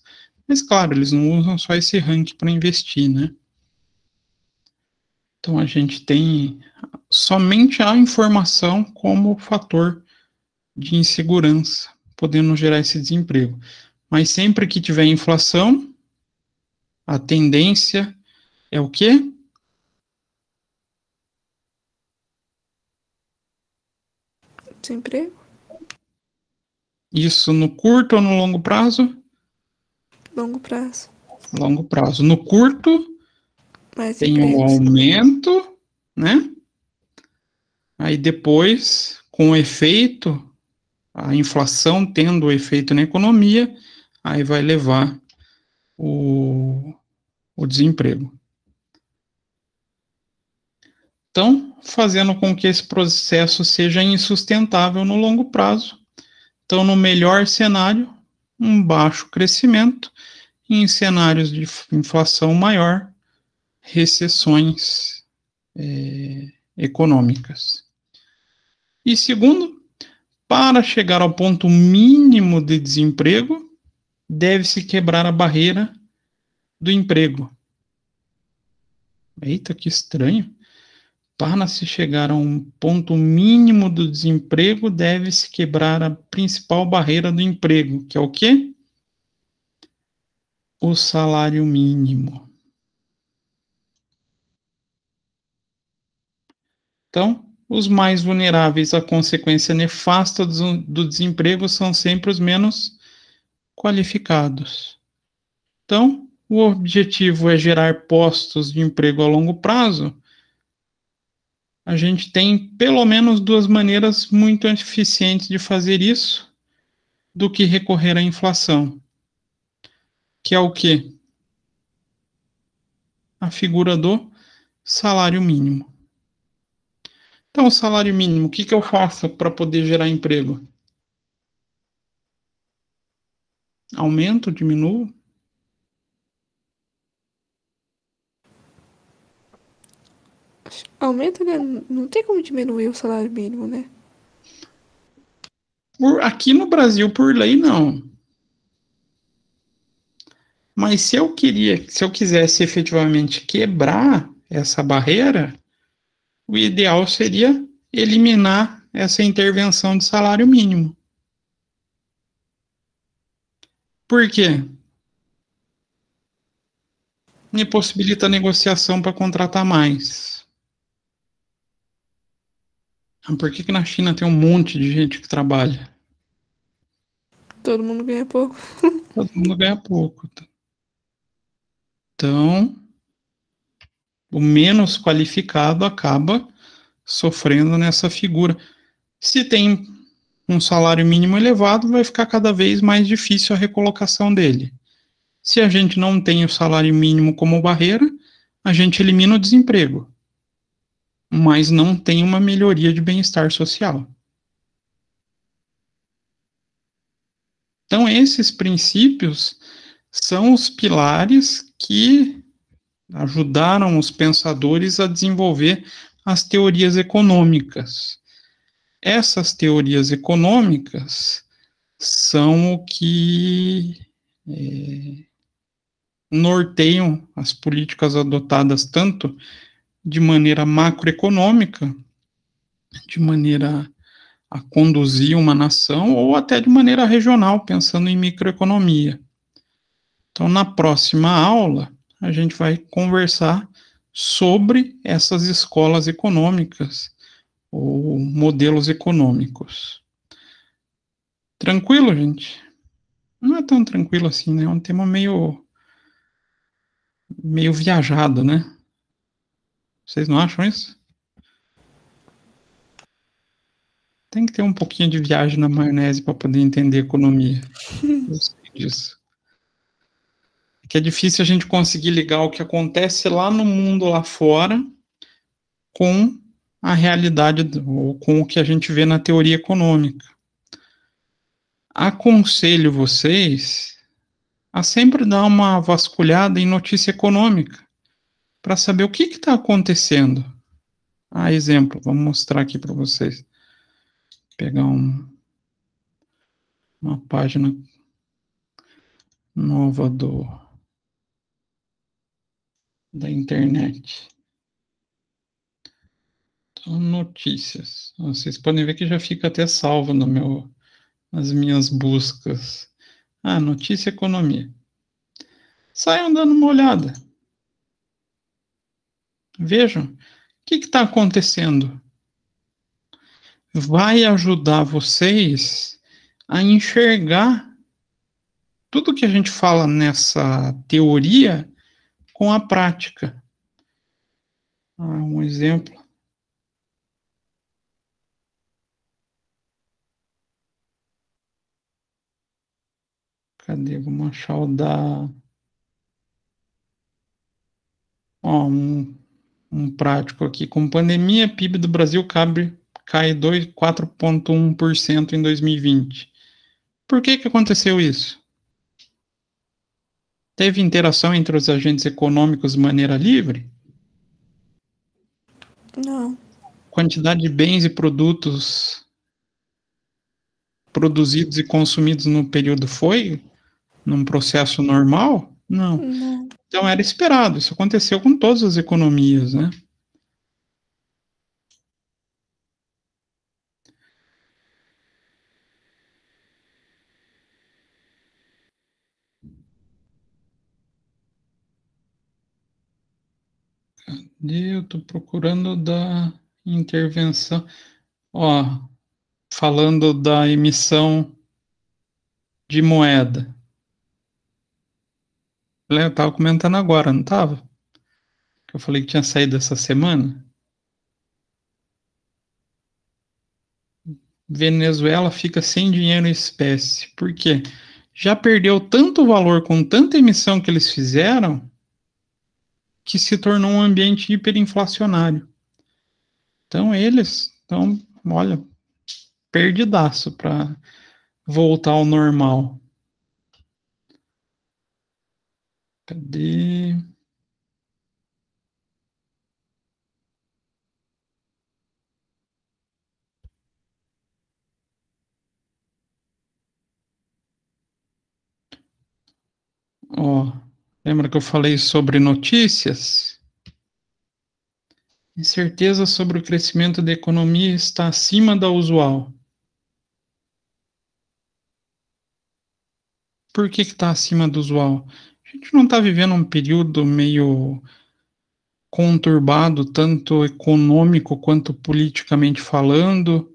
Mas, claro, eles não usam só esse ranking para investir, né? Então, a gente tem somente a informação como fator de insegurança, podendo gerar esse desemprego. Mas sempre que tiver inflação, a tendência é o quê? Desemprego. Isso no curto ou no longo prazo? Longo prazo. Longo prazo. No curto, tem um aumento, né? Aí depois, com o efeito, a inflação tendo efeito na economia, aí vai levar o, o desemprego. Então, fazendo com que esse processo seja insustentável no longo prazo. Então, no melhor cenário, um baixo crescimento, em cenários de inflação maior, recessões é, econômicas. E segundo, para chegar ao ponto mínimo de desemprego, deve-se quebrar a barreira do emprego. Eita, que estranho. Para se chegar a um ponto mínimo do desemprego, deve-se quebrar a principal barreira do emprego, que é o quê? O salário mínimo. Então, os mais vulneráveis à consequência nefasta do, do desemprego são sempre os menos qualificados. Então, o objetivo é gerar postos de emprego a longo prazo. A gente tem pelo menos duas maneiras muito eficientes de fazer isso do que recorrer à inflação. Que é o quê? A figura do salário mínimo. Então, o salário mínimo, o que, que eu faço para poder gerar emprego? Aumento, diminuo? Aumento, né? Não tem como diminuir o salário mínimo, né? Por, aqui no Brasil, por lei, não. Mas se eu queria, se eu quisesse efetivamente quebrar essa barreira, o ideal seria eliminar essa intervenção de salário mínimo. Por quê? Me possibilita a negociação para contratar mais. Ah, por que, que na China tem um monte de gente que trabalha? Todo mundo ganha pouco. Todo mundo ganha pouco. Então, o menos qualificado acaba sofrendo nessa figura. Se tem um salário mínimo elevado, vai ficar cada vez mais difícil a recolocação dele. Se a gente não tem o salário mínimo como barreira, a gente elimina o desemprego, mas não tem uma melhoria de bem-estar social. Então, esses princípios são os pilares que ajudaram os pensadores a desenvolver as teorias econômicas. Essas teorias econômicas são o que é, norteiam as políticas adotadas tanto de maneira macroeconômica, de maneira a conduzir uma nação, ou até de maneira regional, pensando em microeconomia. Então, na próxima aula, a gente vai conversar sobre essas escolas econômicas ou modelos econômicos. Tranquilo, gente? Não é tão tranquilo assim, né? É um tema meio. meio viajado, né? Vocês não acham isso? Tem que ter um pouquinho de viagem na maionese para poder entender economia. Eu sei disso. É que é difícil a gente conseguir ligar o que acontece lá no mundo lá fora com a realidade ou com o que a gente vê na teoria econômica. Aconselho vocês a sempre dar uma vasculhada em notícia econômica para saber o que está acontecendo. Ah, exemplo, vamos mostrar aqui para vocês. Vou pegar um, uma página nova do da internet notícias. Ah, vocês podem ver que já fica até salvo no meu, nas minhas buscas. Ah, notícia economia. Saiam dando uma olhada. Vejam o que está acontecendo. Vai ajudar vocês a enxergar tudo que a gente fala nessa teoria com a prática. Ah, um exemplo Cadê? Vamos achar o da. Ó, um, um prático aqui. Com pandemia, PIB do Brasil cabe, cai 4,1% em 2020. Por que, que aconteceu isso? Teve interação entre os agentes econômicos de maneira livre? Não. Quantidade de bens e produtos produzidos e consumidos no período foi num processo normal? Não. Não. Então era esperado, isso aconteceu com todas as economias, né? Eu estou procurando da intervenção. Ó, falando da emissão de moeda. Eu tava comentando agora, não tava? Eu falei que tinha saído essa semana. Venezuela fica sem dinheiro em espécie. Por quê? Já perdeu tanto valor com tanta emissão que eles fizeram que se tornou um ambiente hiperinflacionário. Então eles estão, olha, perdidaço para voltar ao normal. Cadê? Ó, oh, lembra que eu falei sobre notícias? Incerteza sobre o crescimento da economia está acima da usual. Por que está acima do usual? a gente não está vivendo um período meio conturbado, tanto econômico quanto politicamente falando,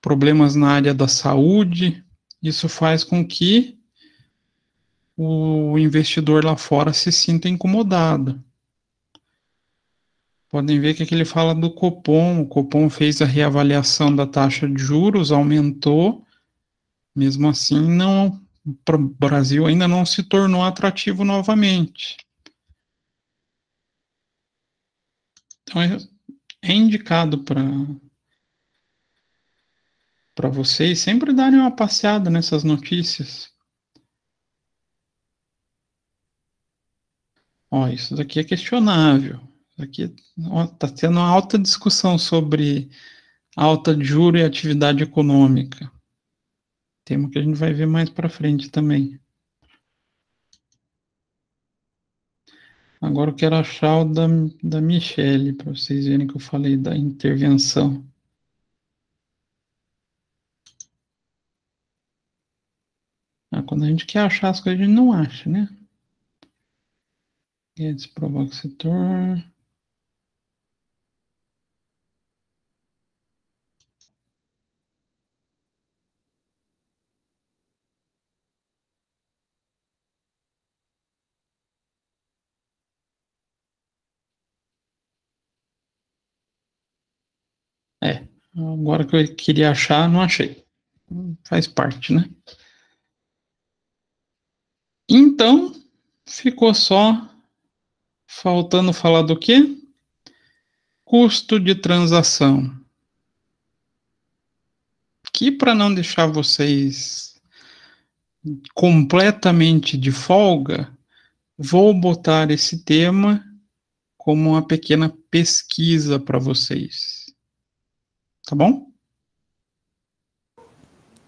problemas na área da saúde. Isso faz com que o investidor lá fora se sinta incomodado. Podem ver que aqui ele fala do Copom. O Copom fez a reavaliação da taxa de juros, aumentou. Mesmo assim, não para o Brasil ainda não se tornou atrativo novamente. Então, é, é indicado para para vocês sempre darem uma passeada nessas notícias. Ó, isso daqui é questionável. Isso aqui está é, tendo uma alta discussão sobre alta de juros e atividade econômica tema que a gente vai ver mais para frente também. Agora eu quero achar o da, da Michelle, para vocês verem que eu falei da intervenção. Ah, quando a gente quer achar as coisas, a gente não acha, né? Guedes, é provoca o setor. É, agora que eu queria achar, não achei. Faz parte, né? Então, ficou só faltando falar do quê? Custo de transação. Que para não deixar vocês completamente de folga, vou botar esse tema como uma pequena pesquisa para vocês tá bom?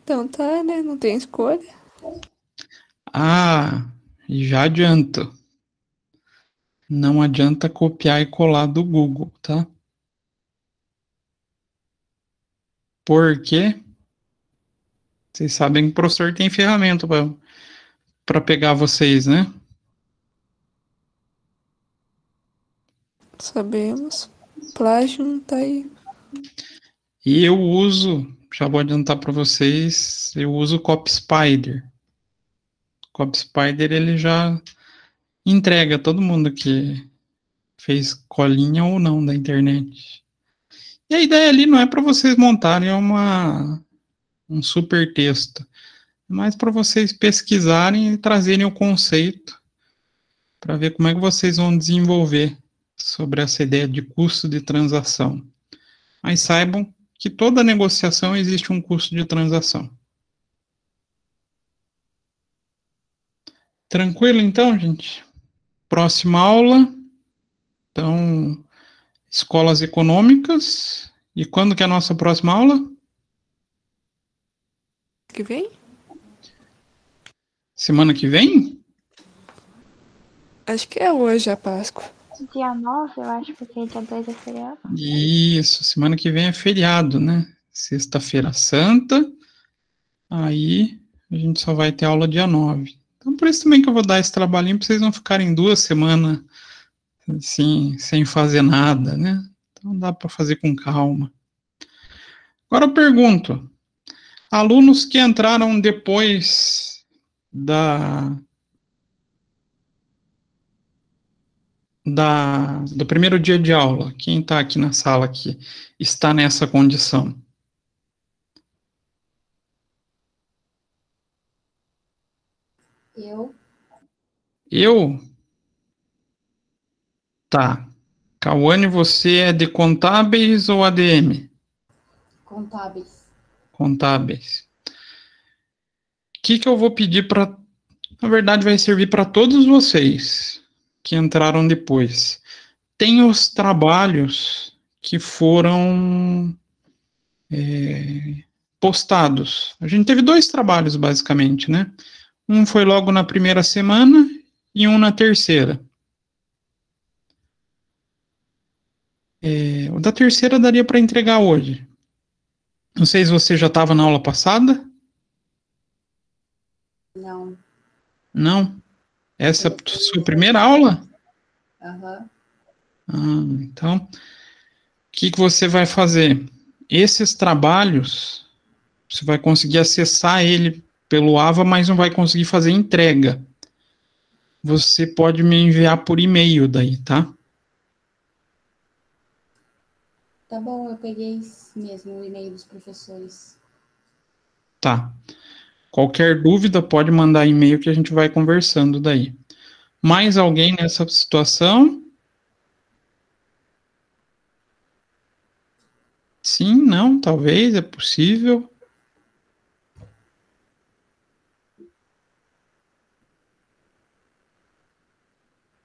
Então tá, né? Não tem escolha. Ah, já adianto. Não adianta copiar e colar do Google, tá? Por quê? Vocês sabem que o professor tem ferramenta para pegar vocês, né? Sabemos. Plágio não tá aí. E eu uso, já vou adiantar para vocês, eu uso o Cop Spider. Cop Spider ele já entrega todo mundo que fez colinha ou não da internet. E a ideia ali não é para vocês montarem uma um super texto, é mas para vocês pesquisarem e trazerem o conceito para ver como é que vocês vão desenvolver sobre essa ideia de custo de transação. Mas saibam que toda negociação existe um custo de transação. Tranquilo então, gente? Próxima aula. Então, escolas econômicas. E quando que é a nossa próxima aula? Que vem? Semana que vem? Acho que é hoje a Páscoa dia 9, eu acho, porque dia 2 é feriado. Isso, semana que vem é feriado, né? Sexta-feira santa. Aí a gente só vai ter aula dia 9. Então, por isso também que eu vou dar esse trabalhinho para vocês não ficarem duas semanas assim, sem fazer nada, né? Então dá para fazer com calma. Agora eu pergunto: alunos que entraram depois da da, do primeiro dia de aula, quem está aqui na sala que está nessa condição? Eu. Eu? Tá. Cauane, você é de contábeis ou ADM? Contábeis. Contábeis. O que, que eu vou pedir para. Na verdade, vai servir para todos vocês que entraram depois. Tem os trabalhos que foram é, postados. A gente teve dois trabalhos, basicamente, né? Um foi logo na primeira semana e um na terceira. É, o da terceira daria para entregar hoje. Não sei se você já estava na aula passada. Não. Não? Essa é a sua primeira aula? Aham. Uhum. Ah, então, o que, que você vai fazer? Esses trabalhos, você vai conseguir acessar ele pelo AVA, mas não vai conseguir fazer entrega. Você pode me enviar por e-mail daí, tá? Tá bom, eu peguei mesmo o e-mail dos professores. Tá. Qualquer dúvida pode mandar e-mail que a gente vai conversando daí. Mais alguém nessa situação? Sim, não, talvez, é possível.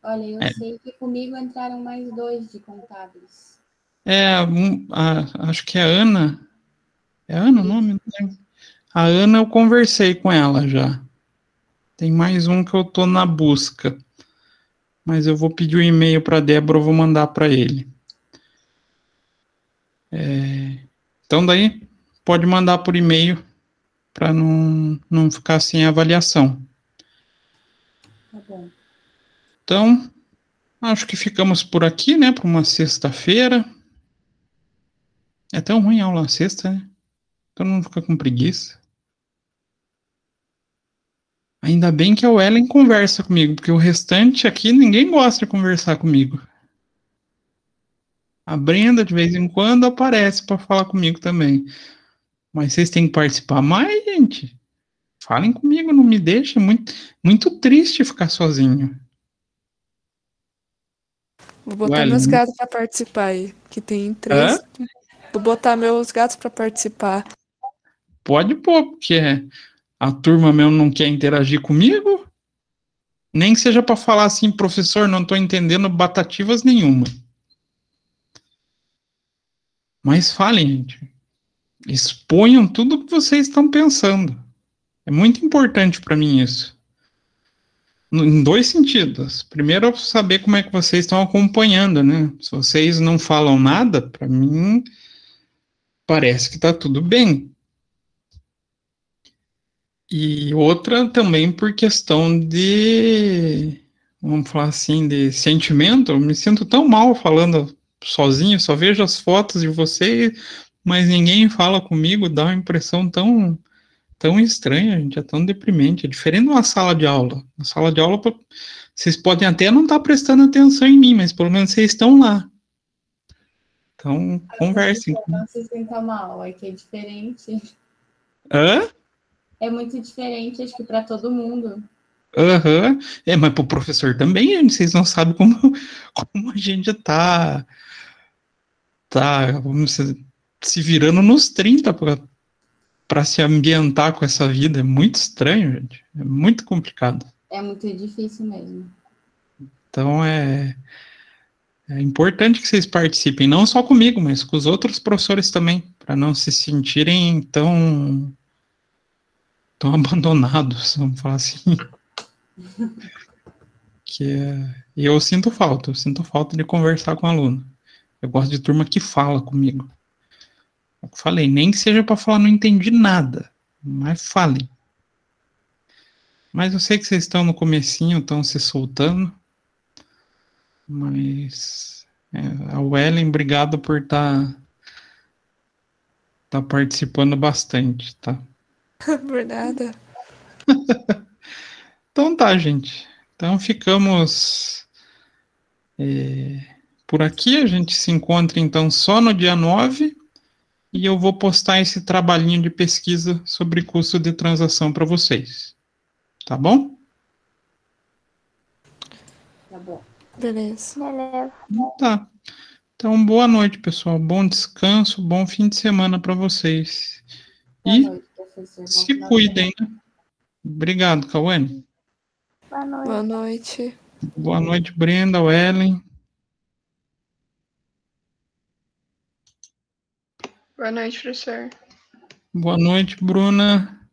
Olha, eu é. sei que comigo entraram mais dois de contábeis. É, um, a, acho que é a Ana. É a Ana o nome? Não lembro. A Ana eu conversei com ela já. Tem mais um que eu tô na busca. Mas eu vou pedir o um e-mail para Débora, eu vou mandar para ele. É... Então daí pode mandar por e-mail para não, não ficar sem avaliação. Tá bom. Então, acho que ficamos por aqui, né, para uma sexta-feira. É tão ruim aula sexta, né? Todo então mundo fica com preguiça. Ainda bem que a Ellen conversa comigo, porque o restante aqui ninguém gosta de conversar comigo. A Brenda de vez em quando aparece para falar comigo também. Mas vocês têm que participar mais, gente. Falem comigo, não me deixem. Muito, muito triste ficar sozinho. Vou botar Ellen. meus gatos para participar aí, que tem três. Hã? Vou botar meus gatos para participar. Pode pôr, porque a turma mesmo não quer interagir comigo. Nem que seja para falar assim, professor, não estou entendendo batativas nenhuma. Mas falem, gente. Exponham tudo o que vocês estão pensando. É muito importante para mim isso. Em dois sentidos. Primeiro, saber como é que vocês estão acompanhando, né? Se vocês não falam nada, para mim parece que está tudo bem. E outra também por questão de, vamos falar assim, de sentimento. Eu me sinto tão mal falando sozinho, só vejo as fotos de você, mas ninguém fala comigo, dá uma impressão tão tão estranha, gente, é tão deprimente. É diferente de uma sala de aula. Na sala de aula, vocês podem até não estar prestando atenção em mim, mas pelo menos vocês estão lá. Então, conversem. Não se sinta mal, aqui é que é diferente. Hã? é muito diferente, acho que para todo mundo. Aham, uhum. é, mas para o professor também, vocês não sabem como, como a gente está, tá, tá se, se virando nos 30 para se ambientar com essa vida. É muito estranho, gente. É muito complicado. É muito difícil mesmo. Então é, é importante que vocês participem, não só comigo, mas com os outros professores também, para não se sentirem tão tão abandonados, vamos falar assim. que é... E eu sinto falta, eu sinto falta de conversar com aluno. Eu gosto de turma que fala comigo. Eu falei, nem que seja para falar, não entendi nada, mas fale. Mas eu sei que vocês estão no comecinho, estão se soltando. Mas é, a Wellen, obrigado por estar tá, tá participando bastante, tá? Por nada. então tá, gente. Então ficamos é, por aqui. A gente se encontra então só no dia 9 e eu vou postar esse trabalhinho de pesquisa sobre custo de transação para vocês. Tá bom? Tá bom. Beleza. Beleza. Então, tá. Então, boa noite, pessoal. Bom descanso, bom fim de semana para vocês. Boa e noite. Se cuidem. Né? Obrigado, Cauê. Boa noite. Boa noite. Boa noite, Brenda, Wellen. Boa noite, professor. Boa noite, Bruna.